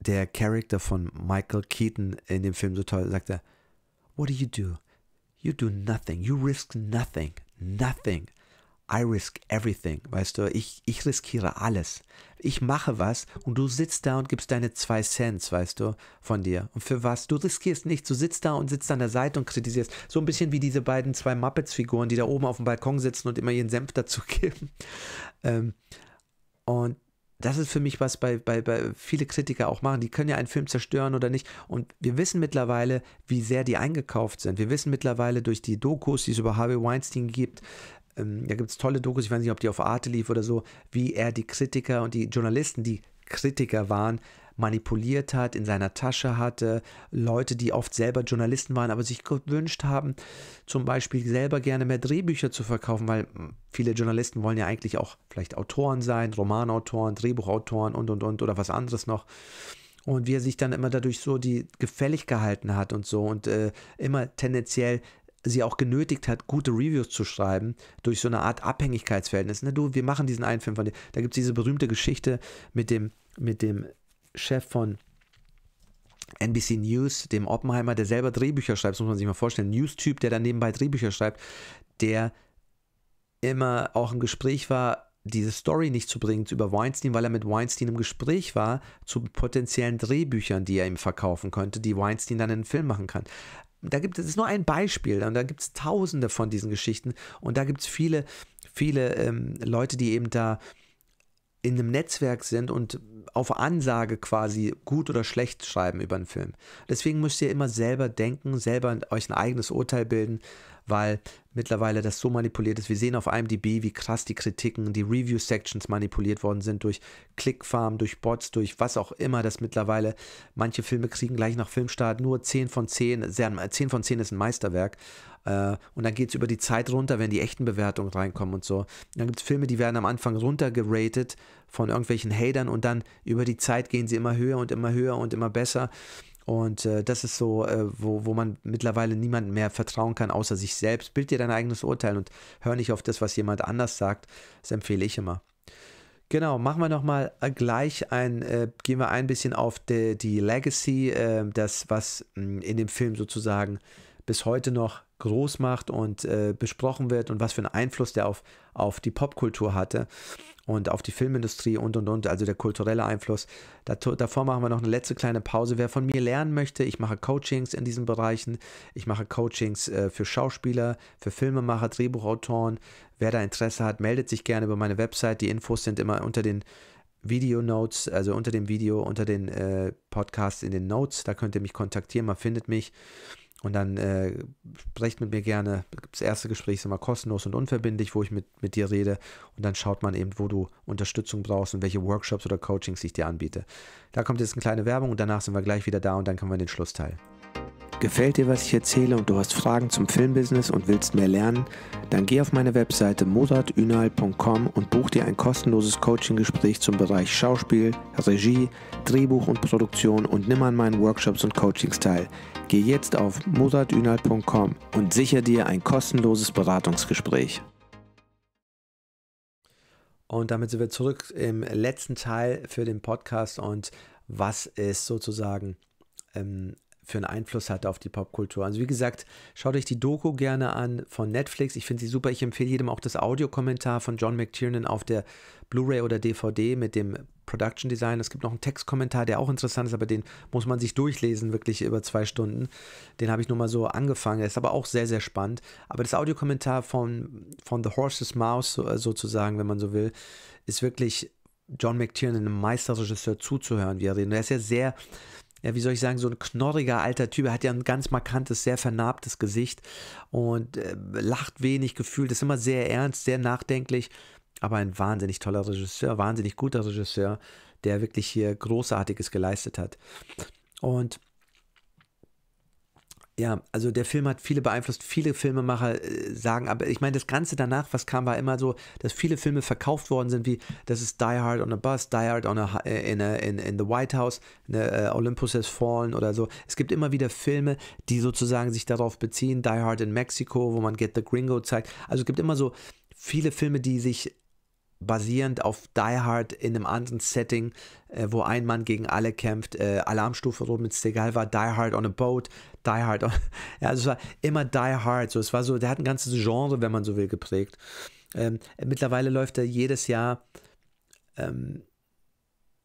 der Charakter von Michael Keaton in dem Film so toll, sagt er, What do you do? You do nothing. You risk nothing. Nothing. I risk everything. Weißt du, ich, ich riskiere alles. Ich mache was und du sitzt da und gibst deine zwei Cents, weißt du, von dir. Und für was? Du riskierst nichts. Du sitzt da und sitzt an der Seite und kritisierst. So ein bisschen wie diese beiden zwei Muppets-Figuren, die da oben auf dem Balkon sitzen und immer ihren Senf dazu geben. Ähm, und das ist für mich, was bei, bei, bei viele Kritiker auch machen. Die können ja einen Film zerstören oder nicht. Und wir wissen mittlerweile, wie sehr die eingekauft sind. Wir wissen mittlerweile durch die Dokus, die es über Harvey Weinstein gibt, ähm, da gibt es tolle Dokus, ich weiß nicht, ob die auf Arte lief oder so, wie er die Kritiker und die Journalisten, die Kritiker waren, manipuliert hat, in seiner Tasche hatte, Leute, die oft selber Journalisten waren, aber sich gewünscht haben, zum Beispiel selber gerne mehr Drehbücher zu verkaufen, weil hm, viele Journalisten wollen ja eigentlich auch vielleicht Autoren sein, Romanautoren, Drehbuchautoren und, und, und oder was anderes noch und wie er sich dann immer dadurch so die gefällig gehalten hat und so und äh, immer tendenziell sie auch genötigt hat, gute Reviews zu schreiben, durch so eine Art Abhängigkeitsverhältnis. Ne, du, wir machen diesen einen Film von dir. Da gibt es diese berühmte Geschichte mit dem, mit dem Chef von NBC News, dem Oppenheimer, der selber Drehbücher schreibt, das muss man sich mal vorstellen, News-Typ, der dann nebenbei Drehbücher schreibt, der immer auch im Gespräch war, diese Story nicht zu bringen über Weinstein, weil er mit Weinstein im Gespräch war zu potenziellen Drehbüchern, die er ihm verkaufen könnte, die Weinstein dann in einen Film machen kann. Da gibt es nur ein Beispiel und da gibt es tausende von diesen Geschichten und da gibt es viele, viele ähm, Leute, die eben da in einem Netzwerk sind und auf Ansage quasi gut oder schlecht schreiben über einen Film. Deswegen müsst ihr immer selber denken, selber euch ein eigenes Urteil bilden weil mittlerweile das so manipuliert ist. Wir sehen auf IMDb, wie krass die Kritiken, die Review-Sections manipuliert worden sind durch Clickfarm, durch Bots, durch was auch immer, dass mittlerweile manche Filme kriegen gleich nach Filmstart nur 10 von 10, 10 von 10 ist ein Meisterwerk. Äh, und dann geht es über die Zeit runter, wenn die echten Bewertungen reinkommen und so. dann gibt es Filme, die werden am Anfang runtergeratet von irgendwelchen Hatern und dann über die Zeit gehen sie immer höher und immer höher und immer besser. Und äh, das ist so, äh, wo, wo man mittlerweile niemandem mehr vertrauen kann, außer sich selbst. Bild dir dein eigenes Urteil und hör nicht auf das, was jemand anders sagt. Das empfehle ich immer. Genau, machen wir nochmal äh, gleich ein, äh, gehen wir ein bisschen auf de, die Legacy, äh, das, was mh, mm, in dem Film sozusagen äh, bis heute noch groß macht und äh, besprochen wird und was für einen Einfluss der auf, auf die Popkultur hatte und auf die Filmindustrie und und und, also der kulturelle Einfluss. davor machen wir noch eine letzte kleine Pause. Wer von mir lernen möchte, ich mache Coachings in diesen Bereichen. Ich mache Coachings äh, für Schauspieler, für Filmemacher, Drehbuchautoren. Wer da Interesse hat, meldet sich gerne über meine Website. Die Infos sind immer unter den Video Notes, also unter dem Video, unter den äh, Podcasts in den Notes. Da könnt ihr mich kontaktieren, man findet mich. Und dann äh, sprecht mit mir gerne. Das erste Gespräch ist immer kostenlos und unverbindlich, wo ich mit, mit dir rede. Und dann schaut man eben, wo du Unterstützung brauchst und welche Workshops oder Coachings ich dir anbiete. Da kommt jetzt eine kleine Werbung und danach sind wir gleich wieder da und dann kommen wir in den Schlussteil. Gefällt dir, was ich erzähle und du hast Fragen zum Filmbusiness und willst mehr lernen, dann geh auf meine Webseite moderatünal.com und buch dir ein kostenloses Coaching-Gespräch zum Bereich Schauspiel, Regie, Drehbuch und Produktion und nimm an meinen Workshops und Coachings teil. Geh jetzt auf moderatünal.com und sicher dir ein kostenloses Beratungsgespräch. Und damit sind wir zurück im letzten Teil für den Podcast und was ist sozusagen ähm, für einen Einfluss hatte auf die Popkultur. Also wie gesagt, schaut euch die Doku gerne an von Netflix. Ich finde sie super. Ich empfehle jedem auch das Audiokommentar von John McTiernan auf der Blu-ray oder DVD mit dem Production Design. Es gibt noch einen Textkommentar, der auch interessant ist, aber den muss man sich durchlesen, wirklich über zwei Stunden. Den habe ich nur mal so angefangen. Er ist aber auch sehr, sehr spannend. Aber das Audiokommentar von, von The Horse's Mouse äh, sozusagen, wenn man so will, ist wirklich John McTiernan, einem Meisterregisseur, zuzuhören, wie er redet. er ist ja sehr, ja, wie soll ich sagen, so ein knorriger alter Typ. Er hat ja ein ganz markantes, sehr vernarbtes Gesicht und äh, lacht wenig gefühlt, ist immer sehr ernst, sehr nachdenklich, aber ein wahnsinnig toller Regisseur, wahnsinnig guter Regisseur, der wirklich hier Großartiges geleistet hat. Und ja, also der Film hat viele beeinflusst, viele Filmemacher äh, sagen, aber ich meine, das Ganze danach, was kam, war immer so, dass viele Filme verkauft worden sind, wie das ist Die Hard on a Bus, Die Hard on a, äh, in, a, in, in the White House, eine, uh, äh, Olympus Has Fallen oder so. Es gibt immer wieder Filme, die sozusagen sich darauf beziehen, Die Hard in Mexico, wo man Get the Gringo zeigt. Also es gibt immer so viele Filme, die sich basierend auf Die Hard in einem anderen Setting, äh, wo ein Mann gegen alle kämpft. Äh, Alarmstufe mit Segal war Die Hard on a Boat, Die Hard on, ja, also es war immer Die Hard. So, es war so, der hat ein ganzes Genre, wenn man so will, geprägt. Ähm, mittlerweile läuft er jedes Jahr ähm,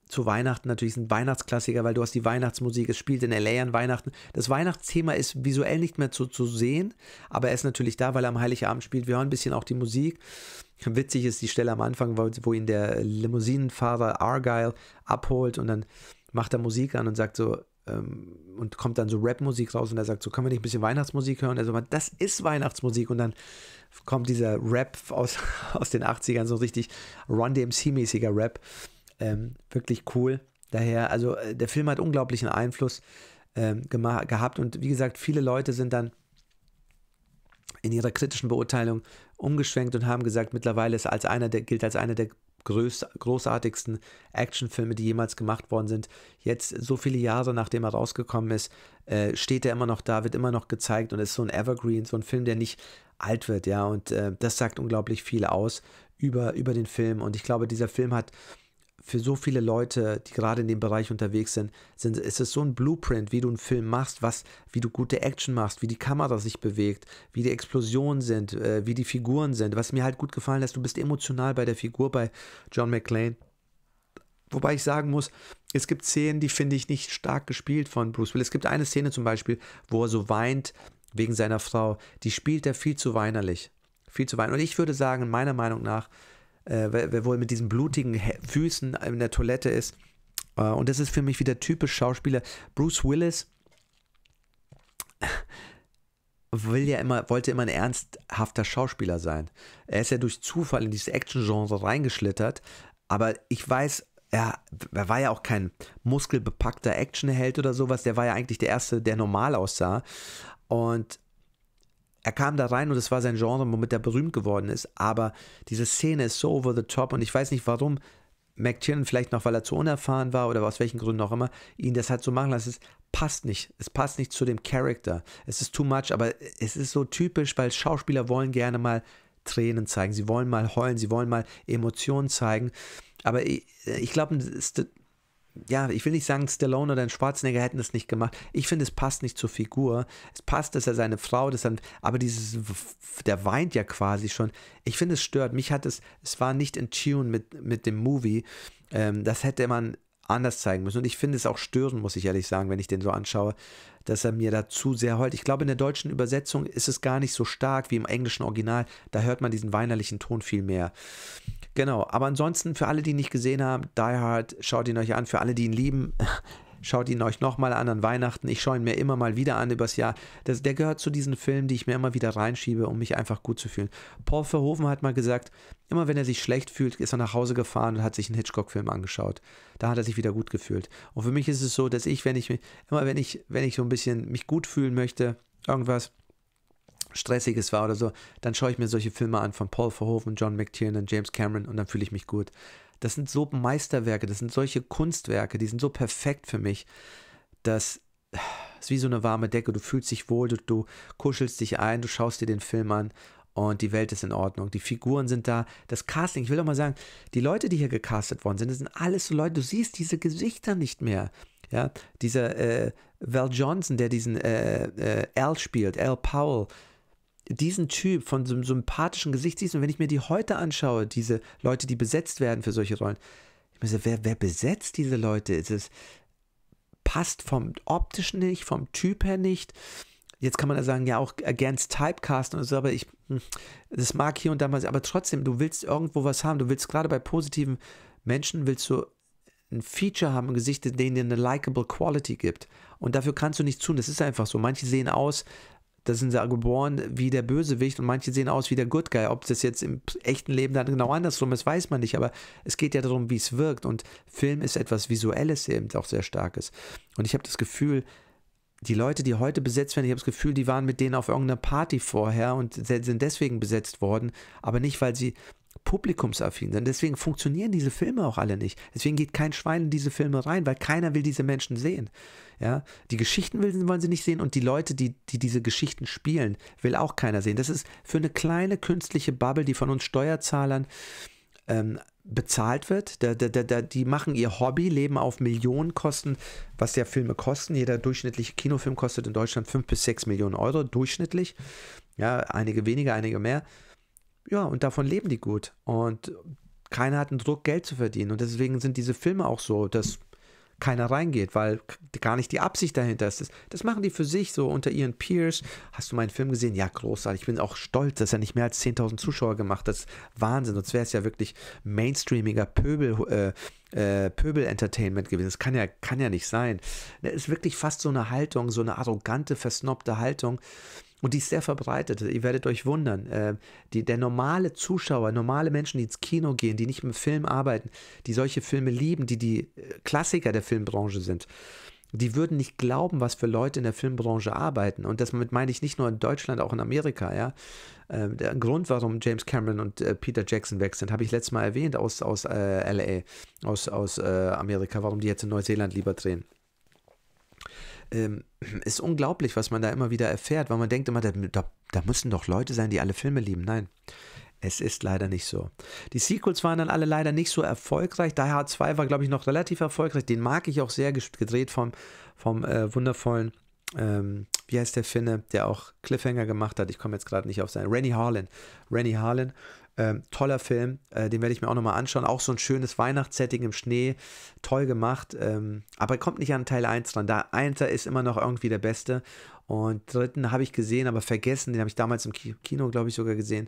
zu Weihnachten natürlich ist ein Weihnachtsklassiker, weil du hast die Weihnachtsmusik, es spielt in L.A. an Weihnachten. Das Weihnachtsthema ist visuell nicht mehr zu, zu sehen, aber er ist natürlich da, weil er am Heiligabend spielt. Wir hören ein bisschen auch die Musik. Witzig ist die Stelle am Anfang, wo, wo ihn der Limousinenfahrer Argyle abholt und dann macht er Musik an und sagt so, ähm, und kommt dann so Rap-Musik raus und er sagt so, können wir nicht ein bisschen Weihnachtsmusik hören? Also das ist Weihnachtsmusik und dann kommt dieser Rap aus, aus den 80ern, so richtig Run-DMC-mäßiger Rap ähm, wirklich cool. Daher, also äh, der Film hat unglaublichen Einfluss ähm, gehabt und wie gesagt, viele Leute sind dann in ihrer kritischen Beurteilung umgeschwenkt und haben gesagt, mittlerweile ist als einer der, gilt als einer der groß, großartigsten Actionfilme, die jemals gemacht worden sind. Jetzt, so viele Jahre nachdem er rausgekommen ist, äh, steht er immer noch da, wird immer noch gezeigt und ist so ein Evergreen, so ein Film, der nicht alt wird, ja. Und äh, das sagt unglaublich viel aus über, über den Film. Und ich glaube, dieser Film hat für so viele Leute, die gerade in dem Bereich unterwegs sind, sind ist es so ein Blueprint, wie du einen Film machst, was, wie du gute Action machst, wie die Kamera sich bewegt, wie die Explosionen sind, äh, wie die Figuren sind. Was mir halt gut gefallen ist, du bist emotional bei der Figur bei John McClane. Wobei ich sagen muss, es gibt Szenen, die finde ich nicht stark gespielt von Bruce Willis. Es gibt eine Szene zum Beispiel, wo er so weint wegen seiner Frau. Die spielt er viel zu weinerlich. Viel zu weinerlich. Und ich würde sagen, meiner Meinung nach, äh, wer, wer, wohl mit diesen blutigen Füßen in der Toilette ist. Äh, und das ist für mich wieder typisch Schauspieler. Bruce Willis will ja immer, wollte immer ein ernsthafter Schauspieler sein. Er ist ja durch Zufall in dieses Action-Genre reingeschlittert, aber ich weiß, er, er, war ja auch kein muskelbepackter Actionheld oder sowas, der war ja eigentlich der Erste, der normal aussah. Und er kam da rein und es war sein Genre, womit er berühmt geworden ist. Aber diese Szene ist so over the top und ich weiß nicht warum. McTiernan vielleicht noch, weil er zu unerfahren war oder aus welchen Gründen auch immer, ihn das halt so machen lassen. Es passt nicht. Es passt nicht zu dem Charakter. Es ist too much, aber es ist so typisch, weil Schauspieler wollen gerne mal Tränen zeigen. Sie wollen mal heulen, sie wollen mal Emotionen zeigen. Aber ich, ich glaube, ja, ich will nicht sagen, Stallone oder ein Schwarzenegger hätten das nicht gemacht. Ich finde, es passt nicht zur Figur. Es passt, dass er seine Frau, dass dann, aber dieses, der weint ja quasi schon. Ich finde, es stört. Mich hat es, es war nicht in Tune mit, mit dem Movie. Ähm, das hätte man anders zeigen müssen. Und ich finde es auch störend, muss ich ehrlich sagen, wenn ich den so anschaue, dass er mir da zu sehr heult. Ich glaube, in der deutschen Übersetzung ist es gar nicht so stark wie im englischen Original. Da hört man diesen weinerlichen Ton viel mehr. Genau, aber ansonsten für alle, die ihn nicht gesehen haben, Die Hard, schaut ihn euch an. Für alle, die ihn lieben, schaut ihn euch nochmal an an Weihnachten. Ich schaue ihn mir immer mal wieder an übers Jahr. Das, der gehört zu diesen Filmen, die ich mir immer wieder reinschiebe, um mich einfach gut zu fühlen. Paul Verhoeven hat mal gesagt, immer wenn er sich schlecht fühlt, ist er nach Hause gefahren und hat sich einen Hitchcock-Film angeschaut. Da hat er sich wieder gut gefühlt. Und für mich ist es so, dass ich, wenn ich immer wenn ich, wenn ich so ein bisschen mich gut fühlen möchte, irgendwas Stressiges war oder so, dann schaue ich mir solche Filme an von Paul Verhoeven, John McTiernan, James Cameron und dann fühle ich mich gut. Das sind so Meisterwerke, das sind solche Kunstwerke, die sind so perfekt für mich, dass es wie so eine warme Decke, du fühlst dich wohl, du, du kuschelst dich ein, du schaust dir den Film an und die Welt ist in Ordnung. Die Figuren sind da. Das Casting, ich will doch mal sagen, die Leute, die hier gecastet worden sind, das sind alles so Leute, du siehst diese Gesichter nicht mehr. Ja, dieser äh, Val Johnson, der diesen äh, äh, Al spielt, Al Powell, diesen Typ von so einem sympathischen Gesicht siehst und wenn ich mir die heute anschaue, diese Leute, die besetzt werden für solche Rollen, ich meine, so, wer, wer besetzt diese Leute? Ist es passt vom optischen nicht, vom Typ her nicht. Jetzt kann man ja sagen, ja auch against Typecast und so, aber ich, hm, das mag hier und da mal, aber trotzdem, du willst irgendwo was haben, du willst gerade bei positiven Menschen, willst du ein Feature haben ein Gesicht, denen dir eine likable Quality gibt. Und dafür kannst du nichts tun. Das ist einfach so. Manche sehen aus, da sind sie geboren wie der Bösewicht und manche sehen aus wie der Good Guy. Ob das jetzt im echten Leben dann genau andersrum ist, weiß man nicht, aber es geht ja darum, wie es wirkt und Film ist etwas Visuelles eben auch sehr starkes. Und ich habe das Gefühl, die Leute, die heute besetzt werden, ich habe das Gefühl, die waren mit denen auf irgendeiner Party vorher und sind deswegen besetzt worden, aber nicht, weil sie publikumsaffin sind. Deswegen funktionieren diese Filme auch alle nicht. Deswegen geht kein Schwein in diese Filme rein, weil keiner will diese Menschen sehen. Ja, die Geschichten wollen sie nicht sehen und die Leute, die, die diese Geschichten spielen, will auch keiner sehen. Das ist für eine kleine künstliche Bubble, die von uns Steuerzahlern ähm, bezahlt wird. Da, da, da, die machen ihr Hobby, leben auf Millionenkosten, was ja Filme kosten. Jeder durchschnittliche Kinofilm kostet in Deutschland 5 bis 6 Millionen Euro, durchschnittlich. Ja, einige weniger, einige mehr. Ja, und davon leben die gut. Und keiner hat einen Druck, Geld zu verdienen. Und deswegen sind diese Filme auch so, dass keiner reingeht, weil gar nicht die Absicht dahinter ist. Das, machen die für sich so unter ihren Peers. Hast du meinen Film gesehen? Ja, großartig. Ich bin auch stolz, dass er nicht mehr als 10.000 Zuschauer gemacht hat. Das ist Wahnsinn. Sonst wäre es ja wirklich mainstreamiger Pöbel, äh, äh, Pöbel-Entertainment gewesen. Das kann ja, kann ja nicht sein. Das ist wirklich fast so eine Haltung, so eine arrogante, versnobte Haltung, und die ist sehr verbreitet. Ihr werdet euch wundern. Äh, die, der normale Zuschauer, normale Menschen, die ins Kino gehen, die nicht mit Film arbeiten, die solche Filme lieben, die die äh, Klassiker der Filmbranche sind, die würden nicht glauben, was für Leute in der Filmbranche arbeiten. Und damit meine ich nicht nur in Deutschland, auch in Amerika. Ja? Äh, der Grund, warum James Cameron und äh, Peter Jackson weg sind, habe ich letztes Mal erwähnt aus, aus äh, LA, aus, aus äh, Amerika, warum die jetzt in Neuseeland lieber drehen ähm, ist unglaublich, was man da immer wieder erfährt, weil man denkt immer, da, da, da müssen doch Leute sein, die alle Filme lieben. Nein. Es ist leider nicht so. Die Sequels waren dann alle leider nicht so erfolgreich. Daher h 2 war, glaube ich, noch relativ erfolgreich. Den mag ich auch sehr gedreht vom, vom äh, wundervollen, ähm, wie heißt der Finne, der auch Cliffhanger gemacht hat. Ich komme jetzt gerade nicht auf seinen. Rennie Harlan. Rennie Harlan. Ähm, toller Film, äh, den werde ich mir auch nochmal anschauen. Auch so ein schönes Weihnachtssetting im Schnee, toll gemacht. Ähm, aber kommt nicht an Teil 1 dran. Da 1 ist immer noch irgendwie der beste. Und dritten habe ich gesehen, aber vergessen. Den habe ich damals im Kino, glaube ich, sogar gesehen.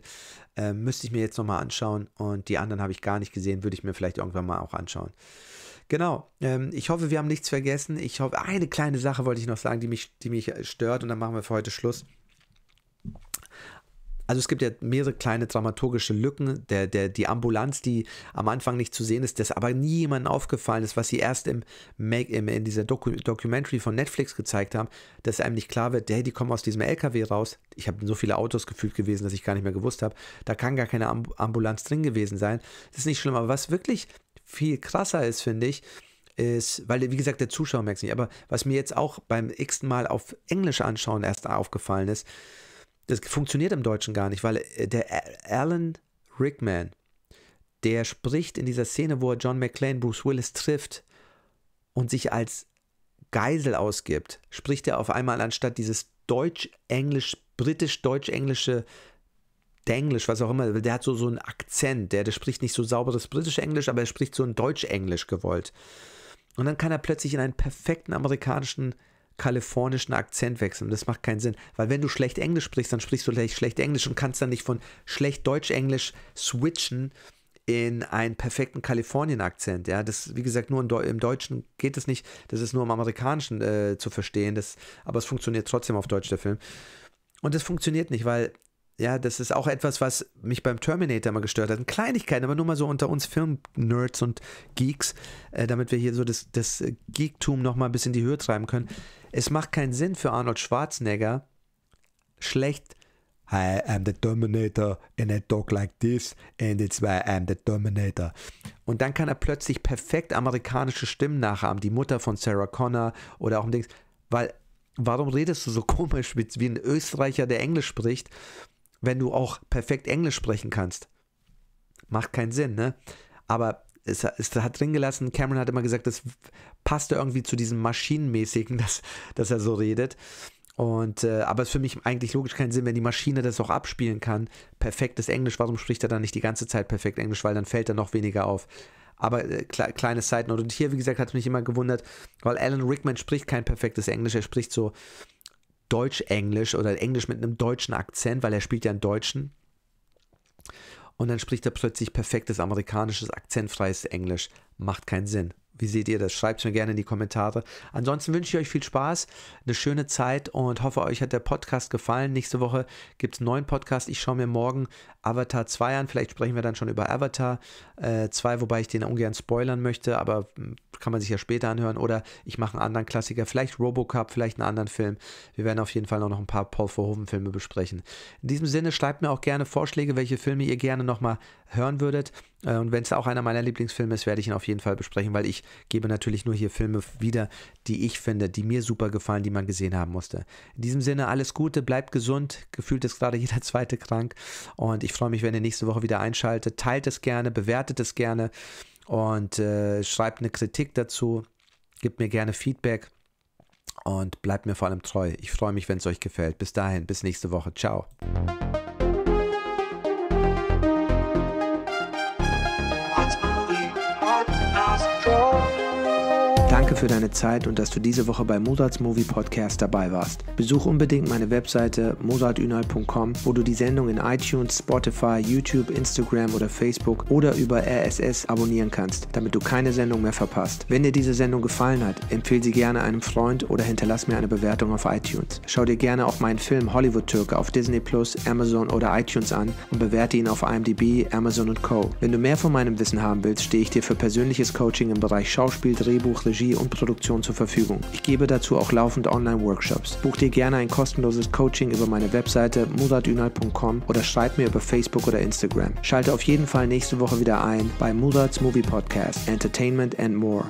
Ähm, müsste ich mir jetzt nochmal anschauen. Und die anderen habe ich gar nicht gesehen. Würde ich mir vielleicht irgendwann mal auch anschauen. Genau. Ähm, ich hoffe, wir haben nichts vergessen. Ich hoffe, eine kleine Sache wollte ich noch sagen, die mich, die mich stört. Und dann machen wir für heute Schluss also es gibt ja mehrere kleine dramaturgische Lücken. Der, der, die Ambulanz, die am Anfang nicht zu sehen ist, das aber nie jemandem aufgefallen ist, was sie erst im, Make, im in dieser Doku Documentary von Netflix gezeigt haben, dass einem nicht klar wird, hey, die kommen aus diesem LKW raus. Ich habe so viele Autos gefühlt gewesen, dass ich gar nicht mehr gewusst habe. Da kann gar keine Am Ambulanz drin gewesen sein. Das ist nicht schlimm, aber was wirklich viel krasser ist, finde ich, ist, weil, wie gesagt, der Zuschauer merkt es nicht, aber was mir jetzt auch beim x-ten Mal auf Englisch anschauen erst aufgefallen ist, das funktioniert im Deutschen gar nicht, weil äh, der Alan Rickman, der spricht in dieser Szene, wo er John McClane, Bruce Willis trifft und sich als Geisel ausgibt, spricht er auf einmal anstatt dieses deutsch-englisch, britisch-deutsch-englische Denglisch, was auch immer, der hat so, so einen Akzent, der, der spricht nicht so sauberes britisch-englisch, aber er spricht so ein deutsch-englisch gewollt. Und dann kann er plötzlich in einen perfekten amerikanischen kalifornischen Akzent wechseln. Das macht keinen Sinn. Weil wenn du schlecht Englisch sprichst, dann sprichst du gleich schlecht Englisch und kannst dann nicht von schlecht Deutsch-Englisch switchen in einen perfekten Kalifornien-Akzent. Ja, das, wie gesagt, nur im Deutschen geht es nicht. Das ist nur im Amerikanischen äh, zu verstehen. Das, aber es funktioniert trotzdem auf Deutsch, der Film. Und das funktioniert nicht, weil, ja, das ist auch etwas, was mich beim Terminator immer gestört hat. Eine Kleinigkeit, aber nur mal so unter uns Film-Nerds und Geeks, äh, damit wir hier so das, das Geektum nochmal ein bisschen in die Höhe treiben können. Es macht keinen Sinn für Arnold Schwarzenegger, schlecht Hi, I'm the Dominator and I talk like this and it's why I'm the Dominator. Und dann kann er plötzlich perfekt amerikanische Stimmen nachahmen, die Mutter von Sarah Connor oder auch ein Ding, weil warum redest du so komisch wie ein Österreicher, der Englisch spricht, wenn du auch perfekt Englisch sprechen kannst? Macht keinen Sinn, ne? Aber es, es hat drin gelassen. Cameron hat immer gesagt, das passte irgendwie zu diesem Maschinenmäßigen, dass, dass er so redet. Und, äh, aber es ist für mich eigentlich logisch keinen Sinn, wenn die Maschine das auch abspielen kann. Perfektes Englisch, warum spricht er dann nicht die ganze Zeit perfekt Englisch? Weil dann fällt er noch weniger auf. Aber äh, kle kleine Side note Und hier, wie gesagt, hat es mich immer gewundert, weil Alan Rickman spricht kein perfektes Englisch. Er spricht so Deutsch-Englisch oder Englisch mit einem deutschen Akzent, weil er spielt ja einen Deutschen. Und dann spricht er plötzlich perfektes amerikanisches, akzentfreies Englisch. Macht keinen Sinn. Wie seht ihr das? Schreibt es mir gerne in die Kommentare. Ansonsten wünsche ich euch viel Spaß, eine schöne Zeit und hoffe, euch hat der Podcast gefallen. Nächste Woche gibt es einen neuen Podcast. Ich schaue mir morgen Avatar 2 an. Vielleicht sprechen wir dann schon über Avatar äh, 2, wobei ich den ungern spoilern möchte, aber hm, kann man sich ja später anhören. Oder ich mache einen anderen Klassiker, vielleicht Robocup, vielleicht einen anderen Film. Wir werden auf jeden Fall noch ein paar Paul Verhoeven-Filme besprechen. In diesem Sinne, schreibt mir auch gerne Vorschläge, welche Filme ihr gerne nochmal hören würdet. Äh, und wenn es auch einer meiner Lieblingsfilme ist, werde ich ihn auf jeden Fall besprechen, weil ich gebe natürlich nur hier Filme wieder, die ich finde, die mir super gefallen, die man gesehen haben musste. In diesem Sinne, alles Gute, bleibt gesund. Gefühlt ist gerade jeder zweite krank. Und ich freue mich, wenn ihr nächste Woche wieder einschaltet. Teilt es gerne, bewertet es gerne und äh, schreibt eine Kritik dazu. Gebt mir gerne Feedback und bleibt mir vor allem treu. Ich freue mich, wenn es euch gefällt. Bis dahin, bis nächste Woche. Ciao. Danke für deine Zeit und dass du diese Woche bei Mozarts Movie Podcast dabei warst. Besuch unbedingt meine Webseite mozartünal.com, wo du die Sendung in iTunes, Spotify, YouTube, Instagram oder Facebook oder über RSS abonnieren kannst, damit du keine Sendung mehr verpasst. Wenn dir diese Sendung gefallen hat, empfehle sie gerne einem Freund oder hinterlass mir eine Bewertung auf iTunes. Schau dir gerne auch meinen Film Hollywood Türke auf Disney Plus, Amazon oder iTunes an und bewerte ihn auf IMDb, Amazon und Co. Wenn du mehr von meinem Wissen haben willst, stehe ich dir für persönliches Coaching im Bereich Schauspiel, Drehbuch, Regie und Produktion zur Verfügung. Ich gebe dazu auch laufend Online-Workshops. Buch dir gerne ein kostenloses Coaching über meine Webseite muradünal.com oder schreib mir über Facebook oder Instagram. Schalte auf jeden Fall nächste Woche wieder ein bei Murats Movie Podcast Entertainment and More.